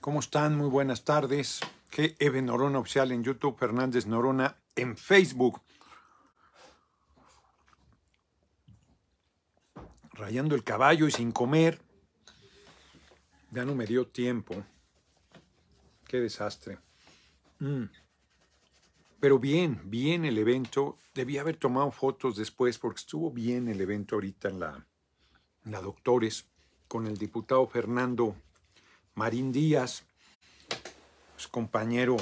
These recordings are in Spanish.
¿Cómo están? Muy buenas tardes. EVE Norona Oficial en YouTube, Fernández Norona en Facebook. Rayando el caballo y sin comer. Ya no me dio tiempo. Qué desastre. Mm. Pero bien, bien el evento. Debía haber tomado fotos después porque estuvo bien el evento ahorita en la, en la Doctores con el diputado Fernando Marín Díaz, compañero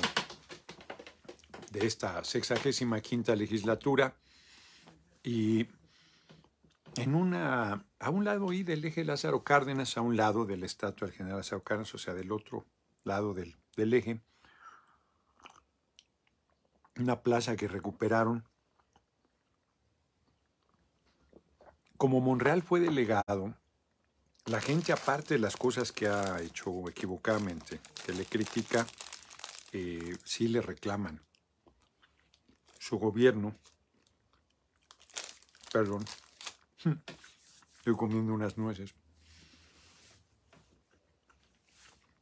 de esta sexagésima quinta legislatura, y en una, a un lado y del eje Lázaro Cárdenas, a un lado del la estatua del general Lázaro Cárdenas, o sea, del otro lado del, del eje, una plaza que recuperaron. Como Monreal fue delegado, la gente, aparte de las cosas que ha hecho equivocadamente, que le critica, eh, sí le reclaman. Su gobierno, perdón, estoy comiendo unas nueces.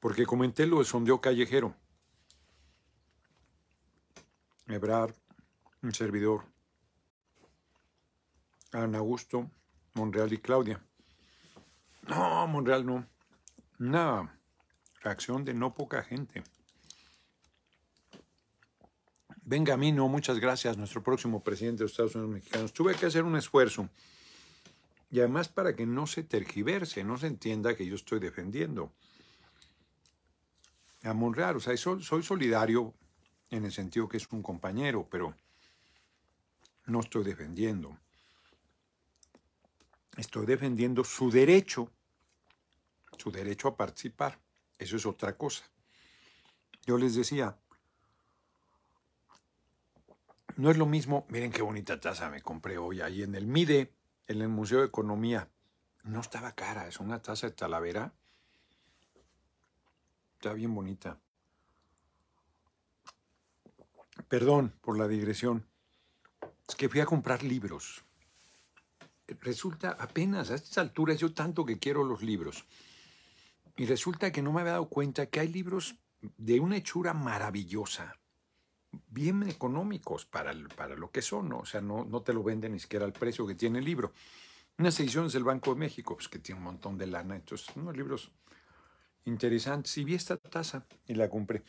Porque comenté lo del sondeo callejero. Ebrard, un servidor, Ana Augusto, Monreal y Claudia. No, Monreal no. Nada. reacción de no poca gente. Venga a mí, no. muchas gracias, nuestro próximo presidente de Estados Unidos mexicanos. Tuve que hacer un esfuerzo. Y además para que no se tergiverse, no se entienda que yo estoy defendiendo a Monreal. O sea, soy solidario en el sentido que es un compañero, pero no estoy defendiendo. Estoy defendiendo su derecho derecho a participar. Eso es otra cosa. Yo les decía, no es lo mismo, miren qué bonita taza me compré hoy ahí en el MIDE, en el Museo de Economía. No estaba cara, es una taza de talavera. Está bien bonita. Perdón por la digresión. Es que fui a comprar libros. Resulta apenas a estas alturas yo tanto que quiero los libros. Y resulta que no me había dado cuenta que hay libros de una hechura maravillosa, bien económicos para, para lo que son, o sea, no, no te lo venden ni siquiera al precio que tiene el libro. Unas ediciones del Banco de México, pues que tiene un montón de lana, entonces unos libros interesantes. Y vi esta taza y la compré.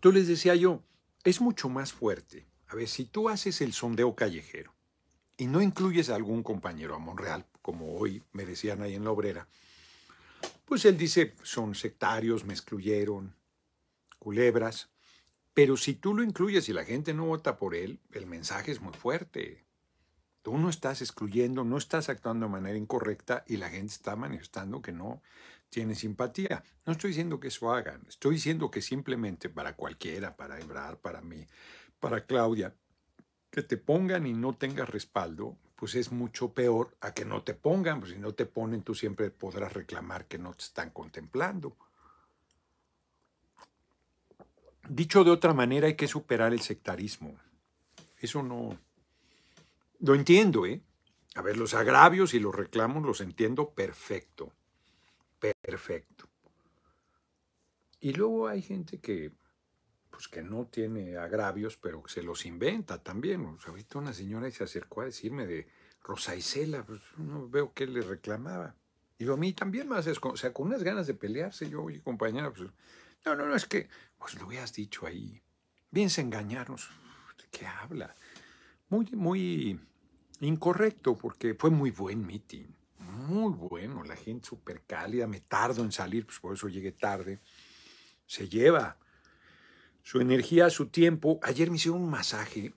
Tú les decía yo, es mucho más fuerte. A ver, si tú haces el sondeo callejero y no incluyes a algún compañero a Monreal, como hoy me decían ahí en la obrera, pues él dice, son sectarios, me excluyeron, culebras. Pero si tú lo incluyes y la gente no vota por él, el mensaje es muy fuerte. Tú no estás excluyendo, no estás actuando de manera incorrecta y la gente está manifestando que no tiene simpatía. No estoy diciendo que eso hagan, estoy diciendo que simplemente para cualquiera, para Ebrar, para mí, para Claudia, que te pongan y no tengas respaldo, pues es mucho peor a que no te pongan, porque si no te ponen tú siempre podrás reclamar que no te están contemplando. Dicho de otra manera, hay que superar el sectarismo. Eso no... Lo entiendo, ¿eh? A ver, los agravios y los reclamos los entiendo perfecto. Perfecto. Y luego hay gente que pues que no tiene agravios, pero se los inventa también. ahorita una señora se acercó a decirme de Rosa Isela, pues no veo qué le reclamaba. Y a mí también más o sea, con unas ganas de pelearse, yo, y compañera, pues, no, no, no, es que, pues lo hubieras dicho ahí. Bien se engañaron. ¿De qué habla? Muy, muy incorrecto, porque fue muy buen meeting. Muy bueno, la gente súper cálida, me tardo en salir, pues por eso llegué tarde. Se lleva su energía, su tiempo. Ayer me hicieron un masaje,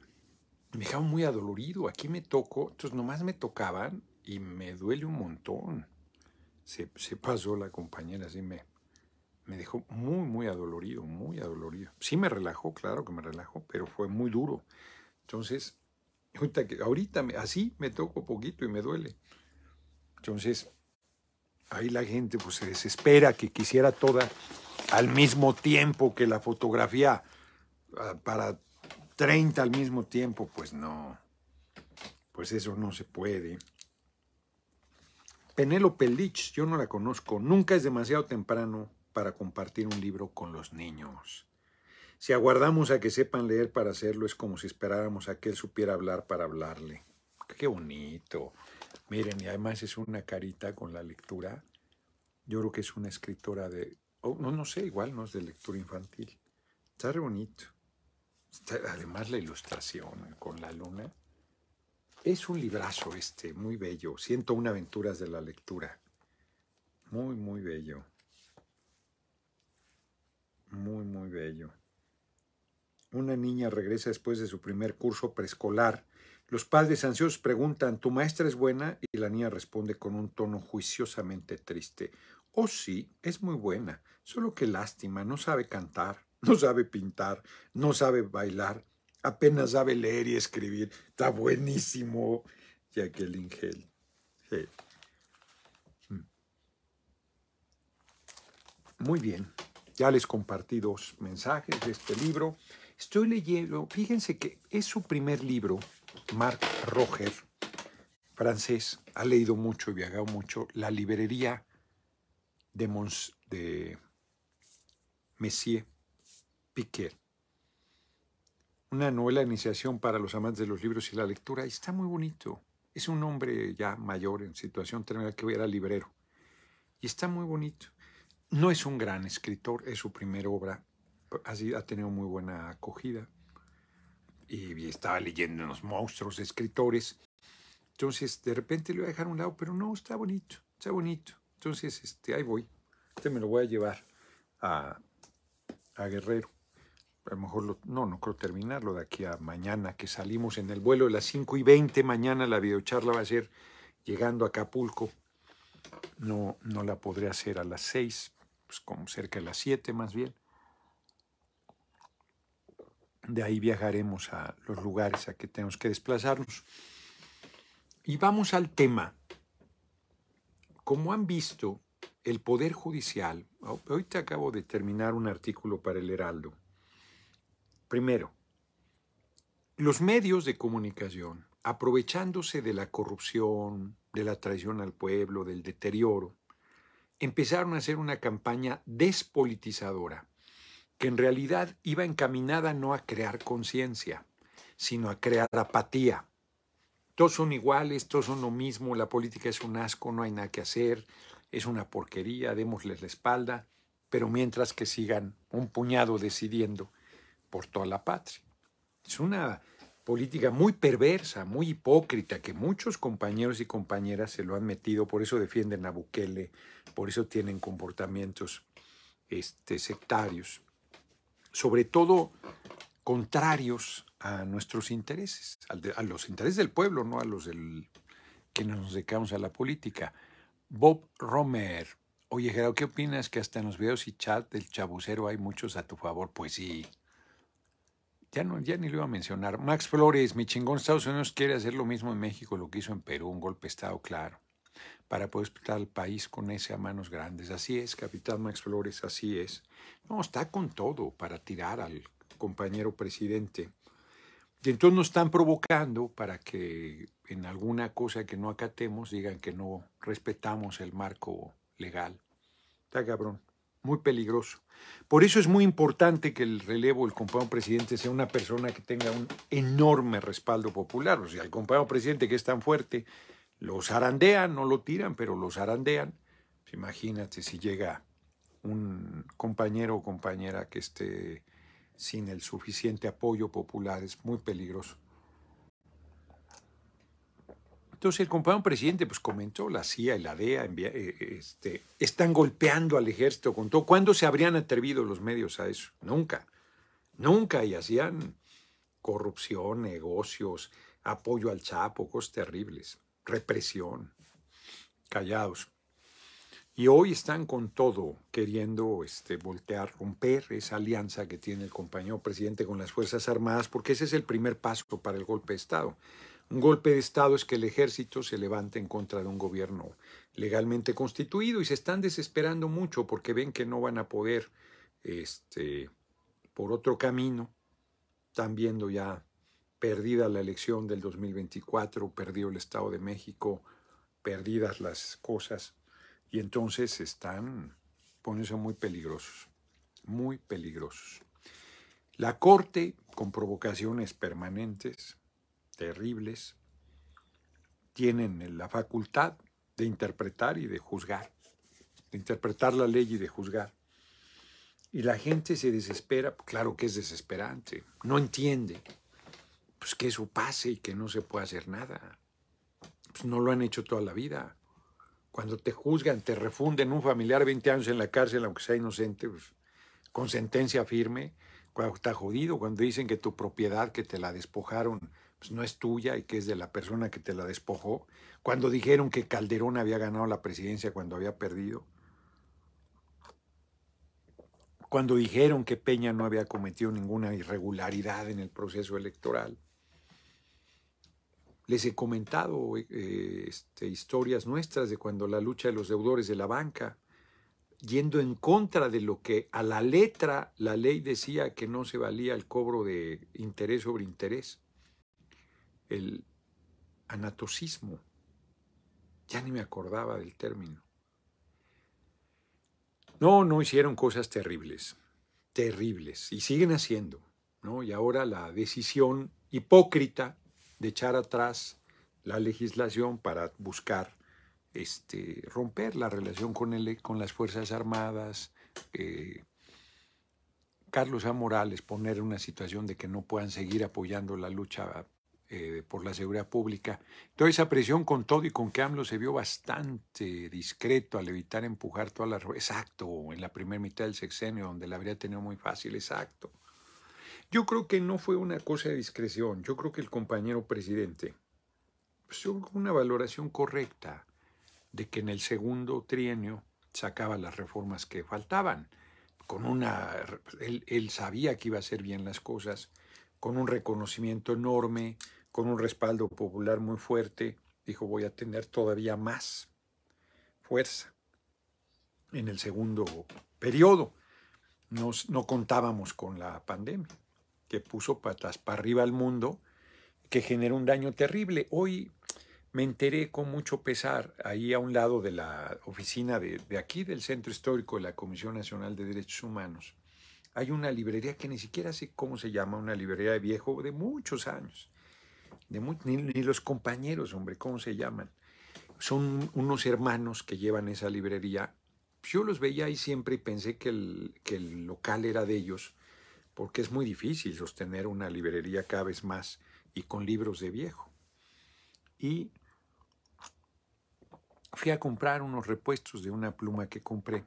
me dejaron muy adolorido, aquí me toco, entonces nomás me tocaban y me duele un montón. Se, pasó la compañera, así me, me dejó muy, muy adolorido, muy adolorido. Sí me relajó, claro que me relajó, pero fue muy duro. Entonces, ahorita, así me toco poquito y me duele. Entonces, ahí la gente pues se desespera que quisiera toda al mismo tiempo que la fotografía ah, para 30 al mismo tiempo, pues no. Pues eso no se puede. Penélope Lich, yo no la conozco. Nunca es demasiado temprano para compartir un libro con los niños. Si aguardamos a que sepan leer para hacerlo, es como si esperáramos a que él supiera hablar para hablarle. Qué bonito. Miren, y además es una carita con la lectura. Yo creo que es una escritora de Oh, no, no sé, igual no es de lectura infantil. Está re bonito. además la ilustración con la luna. Es un librazo este, muy bello. 101 aventuras de la lectura. Muy, muy bello. Muy, muy bello. Una niña regresa después de su primer curso preescolar. Los padres ansiosos preguntan, ¿tu maestra es buena? Y la niña responde con un tono juiciosamente triste, o oh, sí, es muy buena, solo que lástima, no sabe cantar, no sabe pintar, no sabe bailar, apenas sabe leer y escribir. Está buenísimo, Jacqueline Hell. Mm. Muy bien, ya les compartí dos mensajes de este libro. Estoy leyendo, fíjense que es su primer libro, Marc Roger, francés, ha leído mucho y viajado mucho, La librería de, Mons, de Messier Piquet. Una novela de iniciación para los amantes de los libros y la lectura. está muy bonito. Es un hombre ya mayor, en situación tenía que era librero. Y está muy bonito. No es un gran escritor, es su primera obra. Así ha tenido muy buena acogida. Y estaba leyendo unos monstruos escritores. Entonces, de repente le voy a dejar a un lado, pero no, está bonito, está bonito. Entonces, este, ahí voy. Este me lo voy a llevar a, Guerrero. A lo mejor, no, no creo terminarlo de aquí a mañana, que salimos en el vuelo A las 5 y 20. Mañana la videocharla va a ser llegando a Acapulco. No, no la podré hacer a las 6, pues como cerca de las 7 más bien. De ahí viajaremos a los lugares a que tenemos que desplazarnos. Y vamos al tema como han visto, el Poder Judicial, oh, hoy te acabo de terminar un artículo para el Heraldo. Primero, los medios de comunicación, aprovechándose de la corrupción, de la traición al pueblo, del deterioro, empezaron a hacer una campaña despolitizadora, que en realidad iba encaminada no a crear conciencia, sino a crear apatía todos son iguales, todos son lo mismo, la política es un asco, no hay nada que hacer, es una porquería, démosles la espalda, pero mientras que sigan un puñado decidiendo por toda la patria. Es una política muy perversa, muy hipócrita, que muchos compañeros y compañeras se lo han metido, por eso defienden a Bukele, por eso tienen comportamientos este, sectarios, sobre todo contrarios a nuestros intereses, a los intereses del pueblo, no a los del, que nos dedicamos a la política. Bob Romer. Oye, Gerardo, ¿qué opinas que hasta en los videos y chat del chabucero hay muchos a tu favor? Pues sí. Ya, no, ya ni lo iba a mencionar. Max Flores, mi chingón, Estados Unidos quiere hacer lo mismo en México, lo que hizo en Perú, un golpe de Estado, claro, para poder explotar al país con ese a manos grandes. Así es, capitán Max Flores, así es. No, está con todo para tirar al compañero presidente. Y entonces nos están provocando para que en alguna cosa que no acatemos digan que no respetamos el marco legal. Está cabrón, muy peligroso. Por eso es muy importante que el relevo, el compañero presidente, sea una persona que tenga un enorme respaldo popular. O sea, el compañero presidente que es tan fuerte, los arandean, no lo tiran, pero los arandean. Pues imagínate si llega un compañero o compañera que esté sin el suficiente apoyo popular es muy peligroso. Entonces el compañero presidente pues comentó, la CIA y la DEA eh, eh, este, están golpeando al ejército con todo. ¿Cuándo se habrían atrevido los medios a eso? Nunca, nunca. Y hacían corrupción, negocios, apoyo al Chapo, cosas terribles, represión. Callados. Y hoy están con todo queriendo este, voltear, romper esa alianza que tiene el compañero presidente con las Fuerzas Armadas, porque ese es el primer paso para el golpe de Estado. Un golpe de Estado es que el ejército se levante en contra de un gobierno legalmente constituido y se están desesperando mucho porque ven que no van a poder este, por otro camino. Están viendo ya perdida la elección del 2024, perdido el Estado de México, perdidas las cosas y entonces están, eso, muy peligrosos, muy peligrosos. La corte, con provocaciones permanentes, terribles, tienen la facultad de interpretar y de juzgar, de interpretar la ley y de juzgar. Y la gente se desespera, claro que es desesperante, no entiende, pues que eso pase y que no se puede hacer nada. Pues, no lo han hecho toda la vida cuando te juzgan, te refunden un familiar 20 años en la cárcel, aunque sea inocente, pues, con sentencia firme, cuando está jodido, cuando dicen que tu propiedad que te la despojaron pues, no es tuya y que es de la persona que te la despojó, cuando dijeron que Calderón había ganado la presidencia cuando había perdido, cuando dijeron que Peña no había cometido ninguna irregularidad en el proceso electoral les he comentado eh, eh, este, historias nuestras de cuando la lucha de los deudores de la banca, yendo en contra de lo que a la letra la ley decía que no se valía el cobro de interés sobre interés, el anatocismo, ya ni me acordaba del término. No, no hicieron cosas terribles, terribles, y siguen haciendo, ¿no? Y ahora la decisión hipócrita de echar atrás la legislación para buscar este, romper la relación con, el, con las Fuerzas Armadas, eh, Carlos A. Morales poner en una situación de que no puedan seguir apoyando la lucha eh, por la seguridad pública. Toda esa presión con todo y con que AMLO se vio bastante discreto al evitar empujar todas las... Exacto, en la primera mitad del sexenio, donde la habría tenido muy fácil, exacto. Yo creo que no fue una cosa de discreción, yo creo que el compañero presidente hizo pues, una valoración correcta de que en el segundo trienio sacaba las reformas que faltaban. Con una, él, sabía que iba a ser bien las cosas, con un reconocimiento enorme, con un respaldo popular muy fuerte, dijo voy a tener todavía más fuerza en el segundo periodo. Nos, no contábamos con la pandemia que puso patas para arriba al mundo, que generó un daño terrible. Hoy me enteré con mucho pesar, ahí a un lado de la oficina de, aquí, del Centro Histórico de la Comisión Nacional de Derechos Humanos, hay una librería que ni siquiera sé cómo se llama, una librería de viejo de muchos años. De ni, los compañeros, hombre, ¿cómo se llaman? Son unos hermanos que llevan esa librería. Yo los veía ahí siempre y pensé que el, que el local era de ellos porque es muy difícil sostener una librería cada vez más y con libros de viejo. Y fui a comprar unos repuestos de una pluma que compré,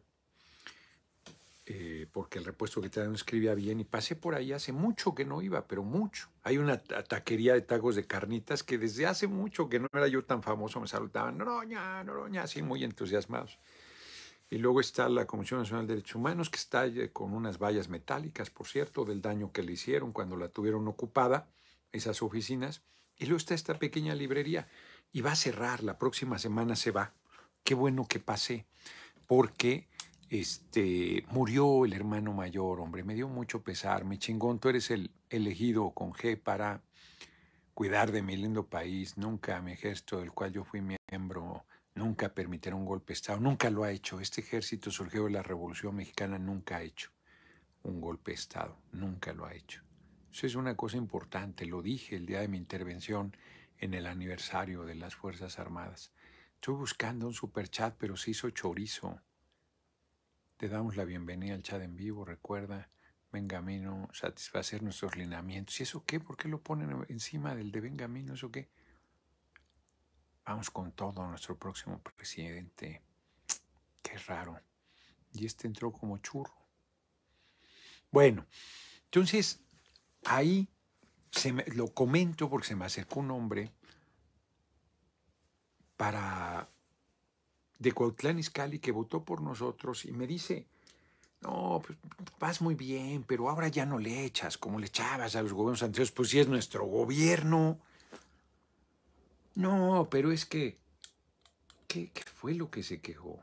eh, porque el repuesto que traía no escribía bien, y pasé por ahí hace mucho que no iba, pero mucho. Hay una taquería de tacos de carnitas que desde hace mucho que no era yo tan famoso, me saludaban, Noroña, Noroña, así muy entusiasmados. Y luego está la Comisión Nacional de Derechos Humanos, que está con unas vallas metálicas, por cierto, del daño que le hicieron cuando la tuvieron ocupada, esas oficinas. Y luego está esta pequeña librería. Y va a cerrar, la próxima semana se va. Qué bueno que pasé, porque este, murió el hermano mayor, hombre, me dio mucho pesar. Mi chingón, tú eres el elegido con G para cuidar de mi lindo país, nunca mi gesto, del cual yo fui miembro, nunca permitirá un golpe de Estado, nunca lo ha hecho. Este ejército surgió de la Revolución Mexicana, nunca ha hecho un golpe de Estado, nunca lo ha hecho. Eso es una cosa importante, lo dije el día de mi intervención en el aniversario de las Fuerzas Armadas. Estoy buscando un chat, pero se hizo chorizo. Te damos la bienvenida al chat en vivo, recuerda, vengamino, satisfacer nuestros lineamientos. ¿Y eso qué? ¿Por qué lo ponen encima del de Bengamino? ¿Eso qué? vamos con todo nuestro próximo presidente. Qué raro. Y este entró como churro. Bueno, entonces ahí se lo comento porque se me acercó un hombre para de Cuautlán Iscali que votó por nosotros y me dice, no, pues vas muy bien, pero ahora ya no le echas como le echabas a los gobiernos anteriores, pues si es nuestro gobierno. No, pero es que... ¿Qué, fue lo que se quejó?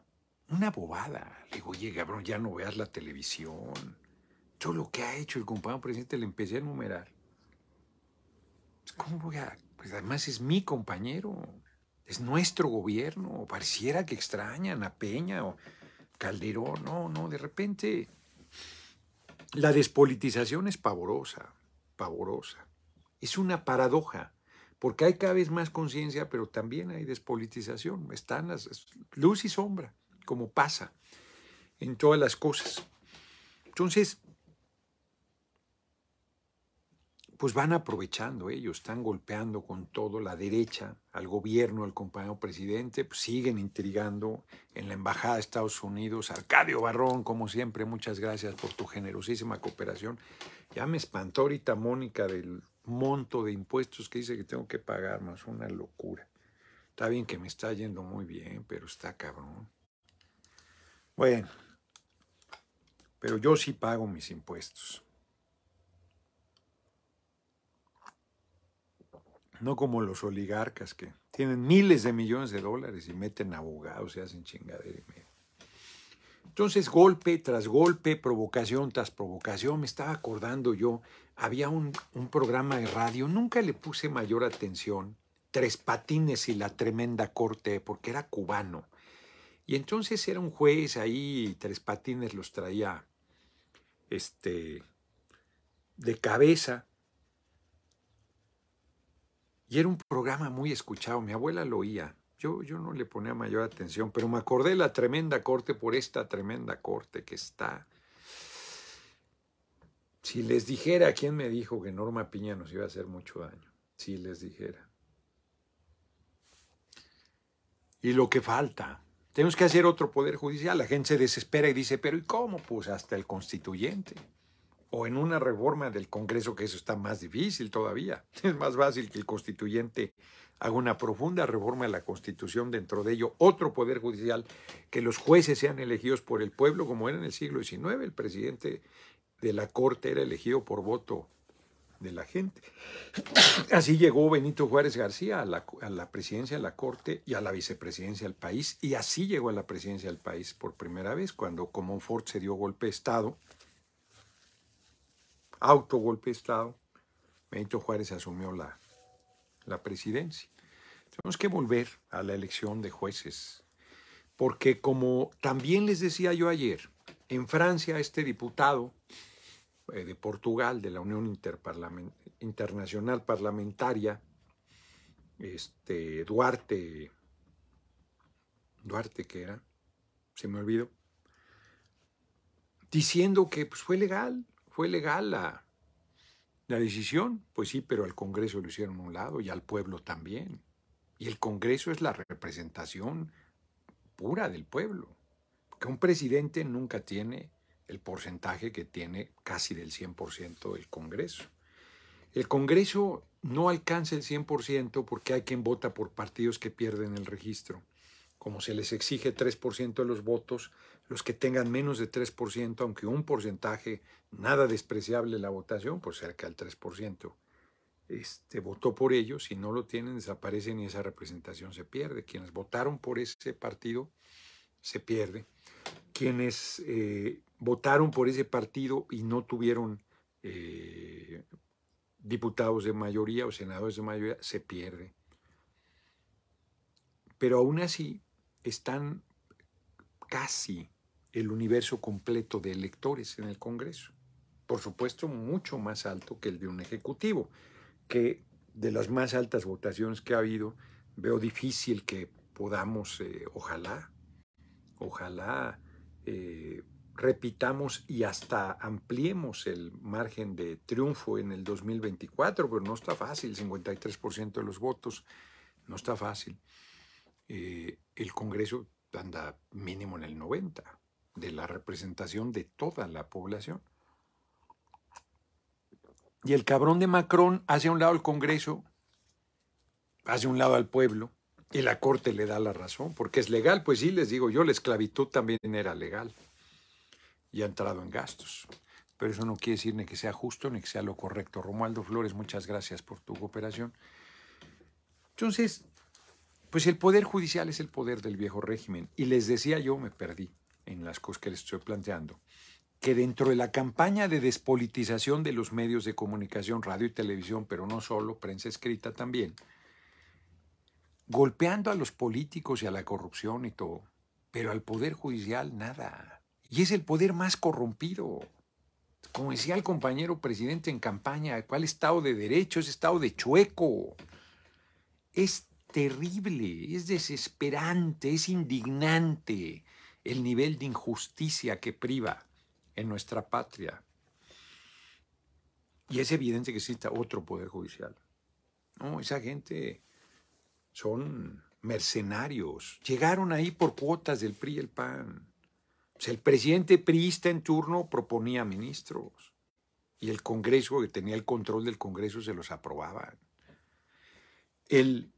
Una bobada. Le digo, oye, cabrón, ya no veas la televisión. Todo lo que ha hecho el compañero presidente le empecé a enumerar. Pues, ¿Cómo voy a...? Pues además es mi compañero. Es nuestro gobierno. Pareciera que extrañan a Peña o Calderón. No, no, de repente... La despolitización es pavorosa, pavorosa. Es una paradoja porque hay cada vez más conciencia, pero también hay despolitización. Están las luz y sombra, como pasa en todas las cosas. Entonces, pues van aprovechando ellos, están golpeando con todo la derecha, al gobierno, al compañero presidente, pues siguen intrigando en la Embajada de Estados Unidos. Arcadio Barrón, como siempre, muchas gracias por tu generosísima cooperación. Ya me espantó ahorita Mónica del monto de impuestos que dice que tengo que pagar, más una locura. Está bien que me está yendo muy bien, pero está cabrón. Bueno, pero yo sí pago mis impuestos. No como los oligarcas que tienen miles de millones de dólares y meten abogados y hacen chingadera y medio. Entonces, golpe tras golpe, provocación tras provocación, me estaba acordando yo, había un, programa de radio, nunca le puse mayor atención, Tres Patines y la Tremenda Corte, porque era cubano. Y entonces era un juez ahí, Tres Patines los traía este, de cabeza. Y era un programa muy escuchado, mi abuela lo oía. Yo, no le ponía mayor atención, pero me acordé de la tremenda corte por esta tremenda corte que está. Si les dijera, ¿quién me dijo que Norma Piña nos iba a hacer mucho daño? Si les dijera. Y lo que falta, tenemos que hacer otro poder judicial. La gente se desespera y dice, pero ¿y cómo? Pues hasta el constituyente. O en una reforma del Congreso, que eso está más difícil todavía. Es más fácil que el constituyente haga una profunda reforma a la Constitución, dentro de ello otro poder judicial, que los jueces sean elegidos por el pueblo, como era en el siglo XIX, el presidente de la Corte era elegido por voto de la gente. Así llegó Benito Juárez García a la, presidencia de la Corte y a la vicepresidencia del país, y así llegó a la presidencia del país por primera vez, cuando Comón Ford se dio golpe de Estado, autogolpe de Estado, Benito Juárez asumió la la presidencia. Tenemos que volver a la elección de jueces, porque como también les decía yo ayer, en Francia este diputado eh, de Portugal, de la Unión Internacional Parlamentaria, este, Duarte, Duarte que era, se me olvidó, diciendo que pues, fue legal, fue legal la, la decisión, pues sí, pero al Congreso lo hicieron un lado y al pueblo también. Y el Congreso es la representación pura del pueblo. Porque un presidente nunca tiene el porcentaje que tiene casi del 100% del Congreso. El Congreso no alcanza el 100% porque hay quien vota por partidos que pierden el registro. Como se les exige 3% de los votos, los que tengan menos de 3%, aunque un porcentaje nada despreciable la votación, por pues cerca del 3%, este, votó por ellos, y no lo tienen desaparecen y esa representación se pierde. Quienes votaron por ese partido se pierde. Quienes eh, votaron por ese partido y no tuvieron eh, diputados de mayoría o senadores de mayoría se pierde. Pero aún así están casi el universo completo de electores en el Congreso. Por supuesto, mucho más alto que el de un Ejecutivo, que de las más altas votaciones que ha habido, veo difícil que podamos, eh, ojalá, ojalá eh, repitamos y hasta ampliemos el margen de triunfo en el 2024, pero no está fácil, 53% de los votos, no está fácil. Eh, el Congreso anda mínimo en el 90 de la representación de toda la población. Y el cabrón de Macron hace a un lado al Congreso, hace a un lado al pueblo, y la Corte le da la razón, porque es legal, pues sí, les digo yo, la esclavitud también era legal y ha entrado en gastos. Pero eso no quiere decir ni que sea justo ni que sea lo correcto. Romualdo Flores, muchas gracias por tu cooperación. Entonces, pues el poder judicial es el poder del viejo régimen. Y les decía yo, me perdí en las cosas que les estoy planteando, que dentro de la campaña de despolitización de los medios de comunicación, radio y televisión, pero no solo, prensa escrita también, golpeando a los políticos y a la corrupción y todo, pero al poder judicial nada. Y es el poder más corrompido. Como decía el compañero presidente en campaña, ¿cuál estado de derecho? Es estado de chueco. Es terrible, es desesperante, es indignante el nivel de injusticia que priva en nuestra patria. Y es evidente que exista otro poder judicial. No, esa gente son mercenarios. Llegaron ahí por cuotas del PRI y el PAN. Pues, el presidente priista en turno proponía ministros y el Congreso, que tenía el control del Congreso, se los aprobaba. El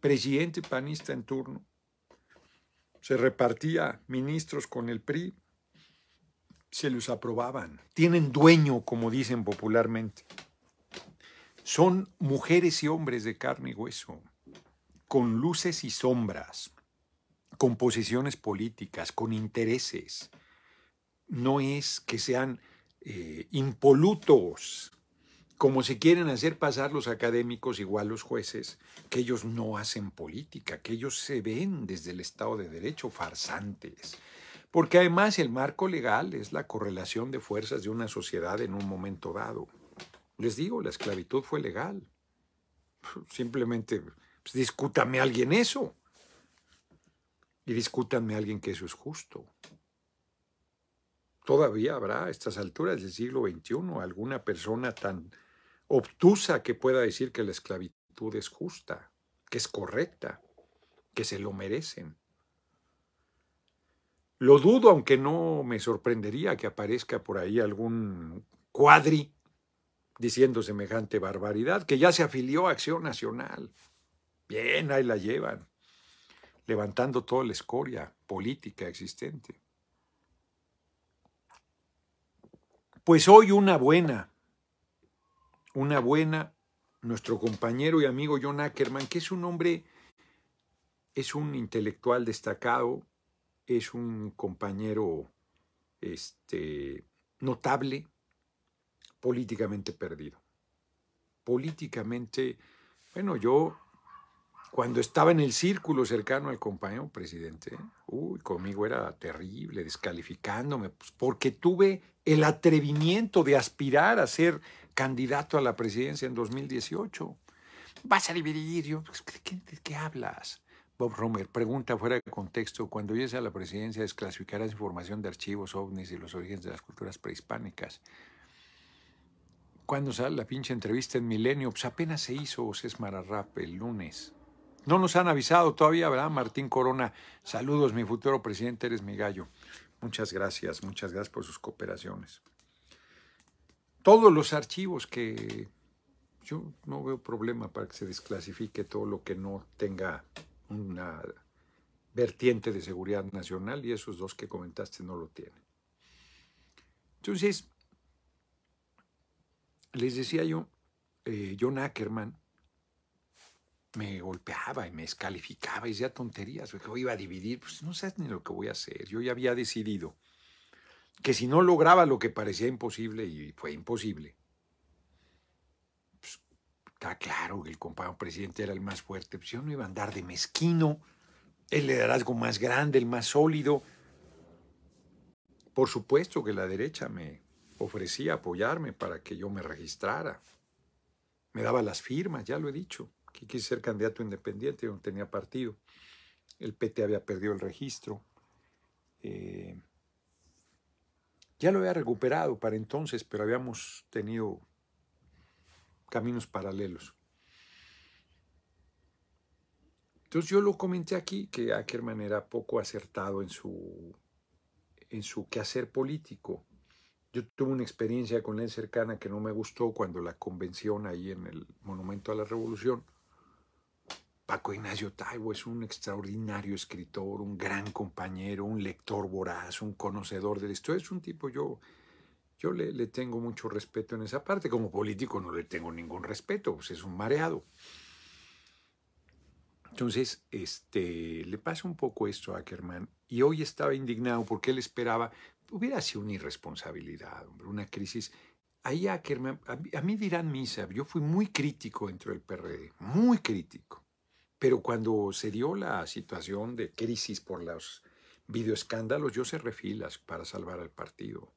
presidente panista en turno se repartía ministros con el PRI, se los aprobaban. Tienen dueño, como dicen popularmente. Son mujeres y hombres de carne y hueso, con luces y sombras, con posiciones políticas, con intereses. No es que sean eh, impolutos, como se quieren hacer pasar los académicos, igual los jueces, que ellos no hacen política, que ellos se ven desde el Estado de Derecho farsantes. Porque además el marco legal es la correlación de fuerzas de una sociedad en un momento dado. Les digo, la esclavitud fue legal. Simplemente pues, discútame alguien eso. Y discútame alguien que eso es justo. Todavía habrá a estas alturas del siglo XXI alguna persona tan obtusa que pueda decir que la esclavitud es justa, que es correcta, que se lo merecen. Lo dudo, aunque no me sorprendería que aparezca por ahí algún cuadri diciendo semejante barbaridad, que ya se afilió a Acción Nacional. Bien, ahí la llevan, levantando toda la escoria política existente. Pues hoy una buena una buena, nuestro compañero y amigo John Ackerman, que es un hombre, es un intelectual destacado, es un compañero este, notable, políticamente perdido. Políticamente, bueno, yo cuando estaba en el círculo cercano al compañero presidente, uy, conmigo era terrible, descalificándome, pues, porque tuve el atrevimiento de aspirar a ser candidato a la presidencia en 2018. Vas a dividir. Yo, pues, ¿de qué, hablas? Bob Romer, pregunta fuera de contexto. Cuando llegues a la presidencia, desclasificarás información de archivos, ovnis y los orígenes de las culturas prehispánicas. ¿Cuándo sale la pinche entrevista en Milenio? Pues apenas se hizo Sesmara Rap el lunes. No nos han avisado todavía, ¿verdad? Martín Corona, saludos, mi futuro presidente, eres mi gallo. Muchas gracias, muchas gracias por sus cooperaciones todos los archivos que yo no veo problema para que se desclasifique todo lo que no tenga una vertiente de seguridad nacional y esos dos que comentaste no lo tienen. Entonces, les decía yo, eh, John Ackerman me golpeaba y me descalificaba y decía tonterías, que iba a dividir, pues no sabes ni lo que voy a hacer, yo ya había decidido que si no lograba lo que parecía imposible, y fue imposible, pues, está claro que el compañero presidente era el más fuerte, pues yo no iba a andar de mezquino, el liderazgo más grande, el más sólido. Por supuesto que la derecha me ofrecía apoyarme para que yo me registrara. Me daba las firmas, ya lo he dicho, que quise ser candidato independiente, yo no tenía partido. El PT había perdido el registro. Eh, ya lo había recuperado para entonces, pero habíamos tenido caminos paralelos. Entonces yo lo comenté aquí que Ackerman era poco acertado en su, en su quehacer político. Yo tuve una experiencia con él cercana que no me gustó cuando la convención ahí en el Monumento a la Revolución Paco Ignacio Taibo es un extraordinario escritor, un gran compañero, un lector voraz, un conocedor de esto. Es un tipo, yo, yo le, tengo mucho respeto en esa parte. Como político no le tengo ningún respeto, pues, es un mareado. Entonces, este, le pasa un poco esto a Ackerman. Y hoy estaba indignado porque él esperaba, hubiera sido una irresponsabilidad, una crisis. Ahí Ackerman, a mí, a mí dirán misa, yo fui muy crítico dentro del PRD, muy crítico. Pero cuando se dio la situación de crisis por los videoescándalos, yo se refilas para salvar al partido,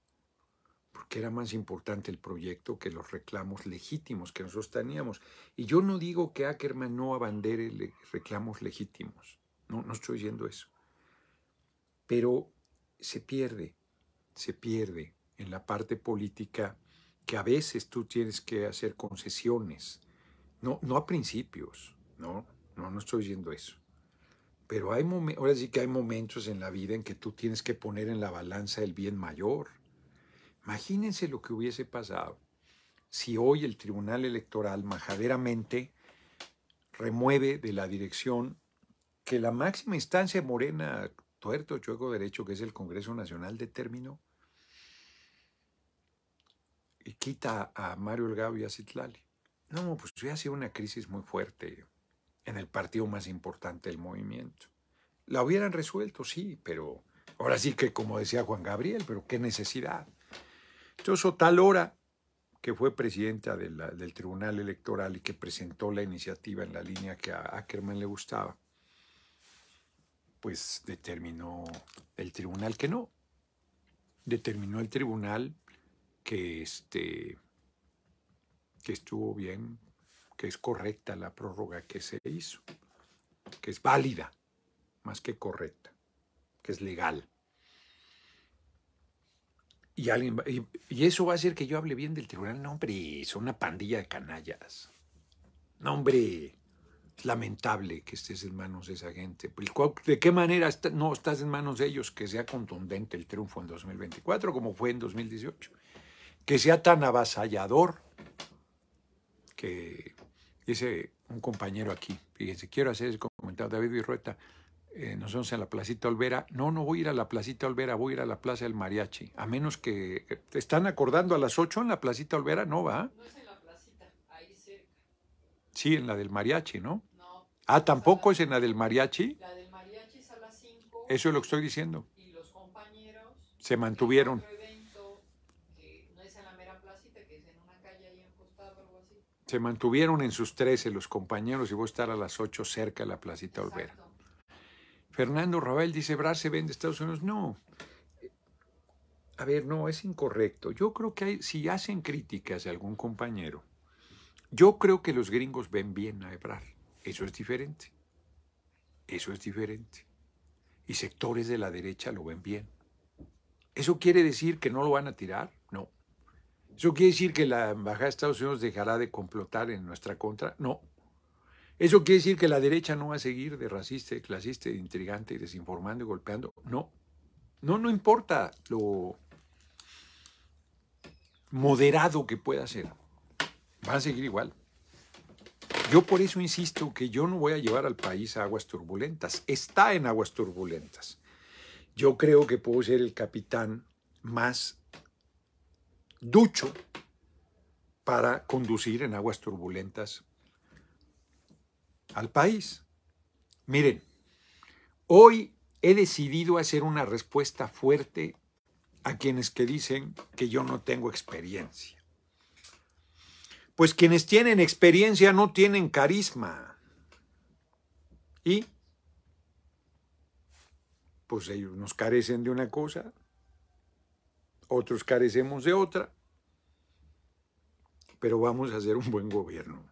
porque era más importante el proyecto que los reclamos legítimos que nosotros teníamos. Y yo no digo que Ackerman no abandere reclamos legítimos, no, no estoy diciendo eso. Pero se pierde, se pierde en la parte política que a veces tú tienes que hacer concesiones, no, no a principios, ¿no? No, no estoy diciendo eso. Pero hay ahora sí que hay momentos en la vida en que tú tienes que poner en la balanza el bien mayor. Imagínense lo que hubiese pasado si hoy el Tribunal Electoral majaderamente remueve de la dirección que la máxima instancia morena, tuerto, chueco, derecho, que es el Congreso Nacional, determinó y quita a Mario Elgado y a Citlali. No, pues hubiera sido una crisis muy fuerte en el partido más importante del movimiento. La hubieran resuelto, sí, pero ahora sí que como decía Juan Gabriel, pero qué necesidad. Entonces Otalora, que fue presidenta del Tribunal Electoral y que presentó la iniciativa en la línea que a Ackerman le gustaba, pues determinó el tribunal que no. Determinó el tribunal que, este, que estuvo bien que es correcta la prórroga que se hizo, que es válida, más que correcta, que es legal. Y, alguien, y, eso va a hacer que yo hable bien del tribunal. No, hombre, son una pandilla de canallas. No, hombre, es lamentable que estés en manos de esa gente. Pues, ¿De qué manera no estás en manos de ellos que sea contundente el triunfo en 2024 como fue en 2018? Que sea tan avasallador que Dice un compañero aquí, fíjense, quiero hacer ese comentario, David Virrueta, eh, nosotros en la Placita Olvera. No, no voy a ir a la Placita Olvera, voy a ir a la Plaza del Mariachi. A menos que. Eh, están acordando a las 8 en la Placita Olvera? No va. No es en la Placita, ahí cerca. Sí, en la del Mariachi, ¿no? No. Ah, tampoco es, en la del Mariachi. La del Mariachi es a las 5. Eso es lo que estoy diciendo. Y los compañeros. Se mantuvieron. Se mantuvieron en sus 13 los compañeros y voy a estar a las 8 cerca de la Placita Olvera. Fernando Rabel dice, ¿Ebrar se vende Estados Unidos. No. A ver, no, es incorrecto. Yo creo que hay, si hacen críticas de algún compañero, yo creo que los gringos ven bien a Ebrar. Eso es diferente. Eso es diferente. Y sectores de la derecha lo ven bien. ¿Eso quiere decir que no lo van a tirar? ¿Eso quiere decir que la Embajada de Estados Unidos dejará de complotar en nuestra contra? No. ¿Eso quiere decir que la derecha no va a seguir de racista, de clasista, de intrigante, desinformando y golpeando? No. No, no importa lo moderado que pueda ser. Va a seguir igual. Yo por eso insisto que yo no voy a llevar al país a aguas turbulentas. Está en aguas turbulentas. Yo creo que puedo ser el capitán más ducho para conducir en aguas turbulentas al país. Miren, hoy he decidido hacer una respuesta fuerte a quienes que dicen que yo no tengo experiencia. Pues quienes tienen experiencia no tienen carisma. Y pues ellos nos carecen de una cosa otros carecemos de otra, pero vamos a hacer un buen gobierno.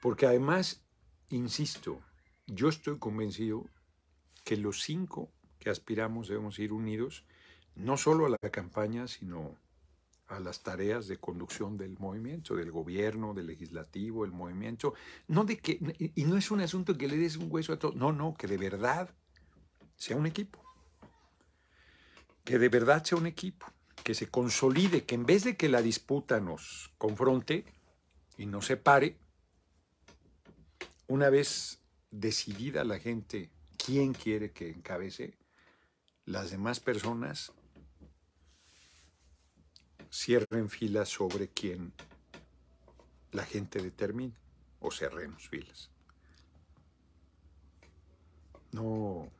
Porque además, insisto, yo estoy convencido que los cinco que aspiramos debemos ir unidos, no solo a la campaña, sino a las tareas de conducción del movimiento, del gobierno, del legislativo, el movimiento. No de que, y no es un asunto que le des un hueso a todos no, no, que de verdad sea un equipo que de verdad sea un equipo, que se consolide, que en vez de que la disputa nos confronte y nos separe, una vez decidida la gente quién quiere que encabece, las demás personas cierren filas sobre quien la gente determine o cerremos filas. No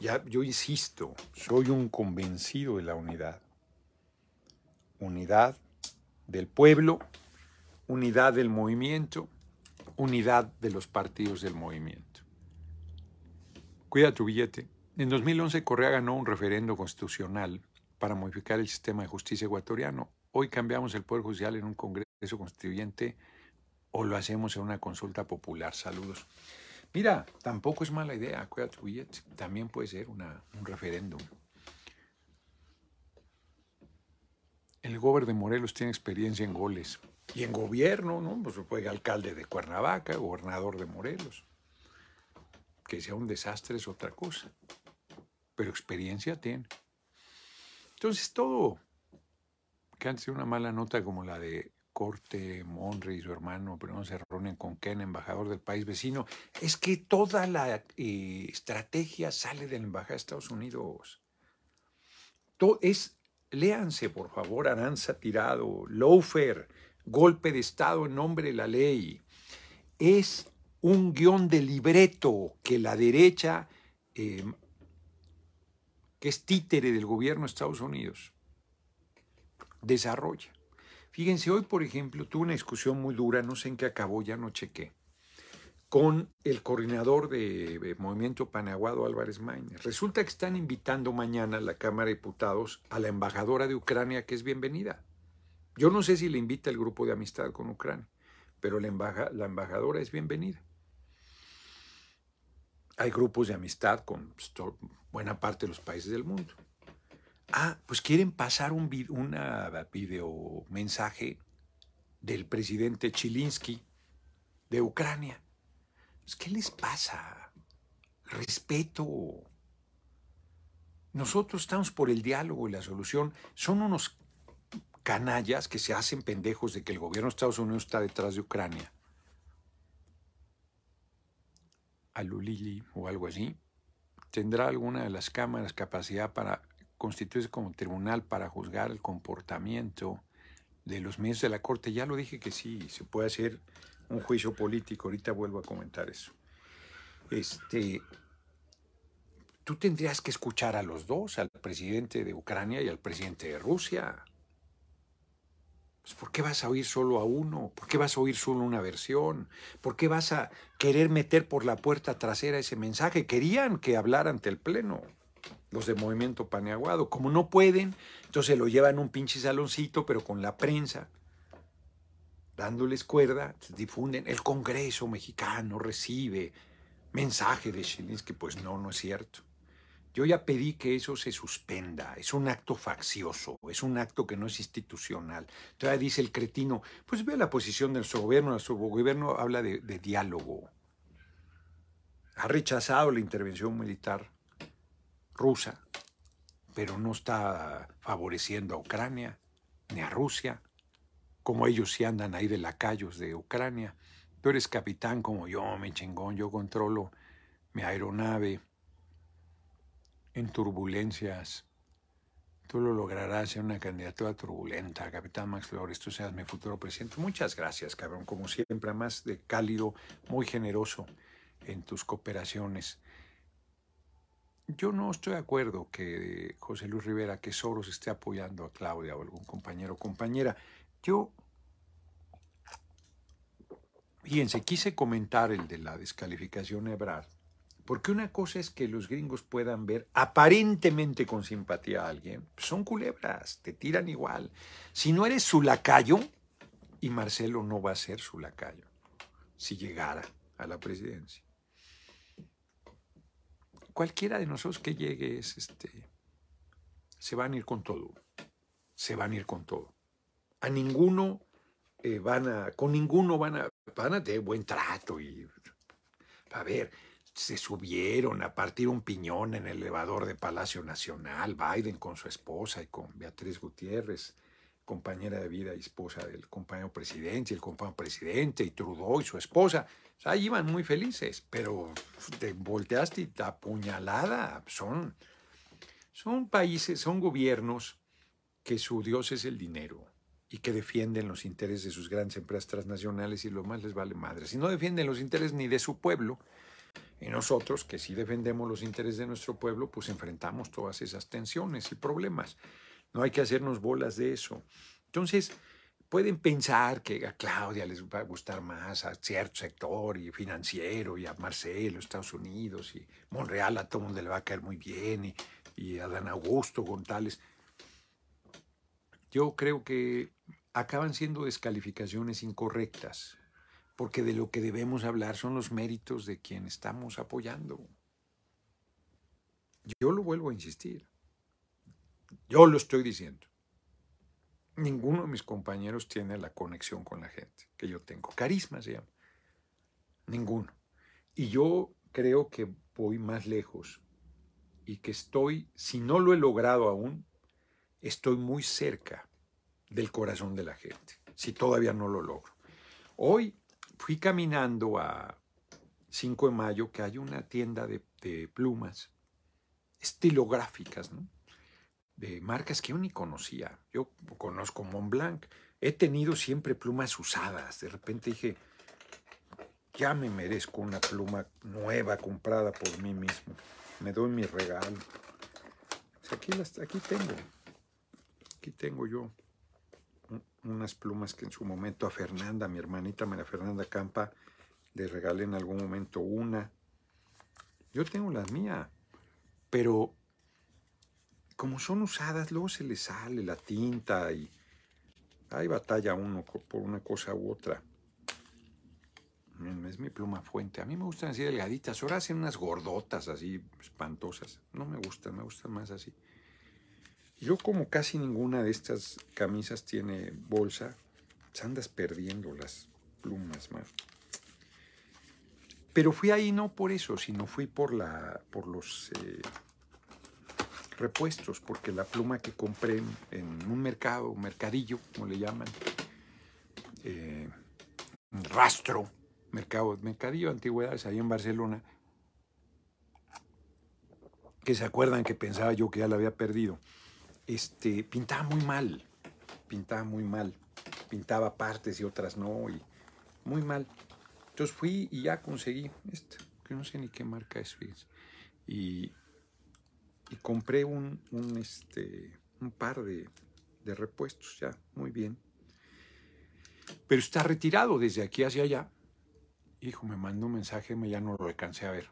ya, yo insisto, soy un convencido de la unidad. Unidad del pueblo, unidad del movimiento, unidad de los partidos del movimiento. Cuida tu billete. En 2011 Correa ganó un referendo constitucional para modificar el sistema de justicia ecuatoriano. Hoy cambiamos el Poder Judicial en un Congreso Constituyente o lo hacemos en una consulta popular. Saludos. Mira, tampoco es mala idea, también puede ser un referéndum. El gobernador de Morelos tiene experiencia en goles y en gobierno, ¿no? Pues fue alcalde de Cuernavaca, gobernador de Morelos. Que sea un desastre es otra cosa, pero experiencia tiene. Entonces todo, que antes de una mala nota como la de corte, monrey y su hermano pero no se reúnen con Ken, embajador del país vecino. Es que toda la eh, estrategia sale de la embajada de Estados Unidos. Todo es, léanse, por favor, Aranza Tirado, loafer, golpe de Estado en nombre de la ley. Es un guión de libreto que la derecha, eh, que es títere del gobierno de Estados Unidos, desarrolla. Fíjense, hoy, por ejemplo, tuve una discusión muy dura, no sé en qué acabó, ya no chequé, con el coordinador de Movimiento Panaguado, Álvarez Maínez. Resulta que están invitando mañana a la Cámara de Diputados a la embajadora de Ucrania, que es bienvenida. Yo no sé si le invita el grupo de amistad con Ucrania, pero la, la embajadora es bienvenida. Hay grupos de amistad con pues, buena parte de los países del mundo. Ah, pues quieren pasar un una video mensaje del presidente Chilinsky de Ucrania. Pues, ¿Qué les pasa? Respeto. Nosotros estamos por el diálogo y la solución. Son unos canallas que se hacen pendejos de que el gobierno de Estados Unidos está detrás de Ucrania. Alulili o algo así. ¿Tendrá alguna de las cámaras capacidad para constituye como tribunal para juzgar el comportamiento de los miembros de la Corte. Ya lo dije que sí, se puede hacer un juicio político. Ahorita vuelvo a comentar eso. Este, tú tendrías que escuchar a los dos, al presidente de Ucrania y al presidente de Rusia. Pues, ¿Por qué vas a oír solo a uno? ¿Por qué vas a oír solo una versión? ¿Por qué vas a querer meter por la puerta trasera ese mensaje? Querían que hablara ante el Pleno los de Movimiento Paneaguado. Como no pueden, entonces lo llevan a un pinche saloncito, pero con la prensa, dándoles cuerda, difunden. El Congreso mexicano recibe mensaje de que Pues no, no es cierto. Yo ya pedí que eso se suspenda. Es un acto faccioso, es un acto que no es institucional. Entonces dice el cretino, pues ve la posición de nuestro gobierno. Nuestro gobierno habla de, de diálogo. Ha rechazado la intervención militar rusa, pero no está favoreciendo a Ucrania ni a Rusia, como ellos sí andan ahí de lacayos de Ucrania. Tú eres capitán como yo, me chingón, yo controlo mi aeronave en turbulencias. Tú lo lograrás en una candidatura turbulenta, Capitán Max Flores. Tú seas mi futuro presidente. Muchas gracias, cabrón. Como siempre, más de cálido, muy generoso en tus cooperaciones yo no estoy de acuerdo que José Luis Rivera, que Soros esté apoyando a Claudia o algún compañero o compañera. Yo, fíjense, quise comentar el de la descalificación hebral porque una cosa es que los gringos puedan ver aparentemente con simpatía a alguien, son culebras, te tiran igual. Si no eres su lacayo, y Marcelo no va a ser su lacayo, si llegara a la presidencia cualquiera de nosotros que llegue es este, se van a ir con todo, se van a ir con todo. A ninguno eh, van a, con ninguno van a, van a tener buen trato y, a ver, se subieron a partir un piñón en el elevador de Palacio Nacional, Biden con su esposa y con Beatriz Gutiérrez, compañera de vida y esposa del compañero presidente, el compañero presidente y Trudeau y su esposa. O sea, iban muy felices, pero pues, te volteaste y te apuñalada. Son, son países, son gobiernos que su dios es el dinero y que defienden los intereses de sus grandes empresas transnacionales y lo más les vale madre. Si no defienden los intereses ni de su pueblo, y nosotros, que sí defendemos los intereses de nuestro pueblo, pues enfrentamos todas esas tensiones y problemas. No hay que hacernos bolas de eso. Entonces, pueden pensar que a Claudia les va a gustar más a cierto sector y financiero y a Marcelo, Estados Unidos y Monreal a todo mundo le va a caer muy bien y, a Dan Augusto Gontales. Yo creo que acaban siendo descalificaciones incorrectas, porque de lo que debemos hablar son los méritos de quien estamos apoyando. Yo lo vuelvo a insistir. Yo lo estoy diciendo. Ninguno de mis compañeros tiene la conexión con la gente que yo tengo. Carisma se llama. Ninguno. Y yo creo que voy más lejos y que estoy, si no lo he logrado aún, estoy muy cerca del corazón de la gente, si todavía no lo logro. Hoy fui caminando a 5 de mayo, que hay una tienda de, de plumas estilográficas, ¿no? de marcas que yo ni conocía. Yo conozco Montblanc. He tenido siempre plumas usadas. De repente dije, ya me merezco una pluma nueva comprada por mí mismo. Me doy mi regalo. aquí, aquí tengo. Aquí tengo yo unas plumas que en su momento a Fernanda, mi hermanita María Fernanda Campa, le regalé en algún momento una. Yo tengo las mías, pero como son usadas, luego se les sale la tinta y hay batalla uno por una cosa u otra. Es mi pluma fuente. A mí me gustan así delgaditas. Ahora hacen unas gordotas así espantosas. No me gustan, me gustan más así. Yo como casi ninguna de estas camisas tiene bolsa, andas perdiendo las plumas, más. Pero fui ahí no por eso, sino fui por, la, por los... Eh, repuestos, porque la pluma que compré en un mercado, mercadillo, como le llaman, eh, rastro, mercado, mercadillo de antigüedades ahí en Barcelona, que se acuerdan que pensaba yo que ya la había perdido, este, pintaba muy mal, pintaba muy mal, pintaba partes y otras no, y muy mal. Entonces fui y ya conseguí esta, que no sé ni qué marca es, fíjense. Y, y compré un, este, un par de, repuestos, ya, muy bien. Pero está retirado desde aquí hacia allá. Hijo, me mandó un mensaje, ya no lo alcancé a ver.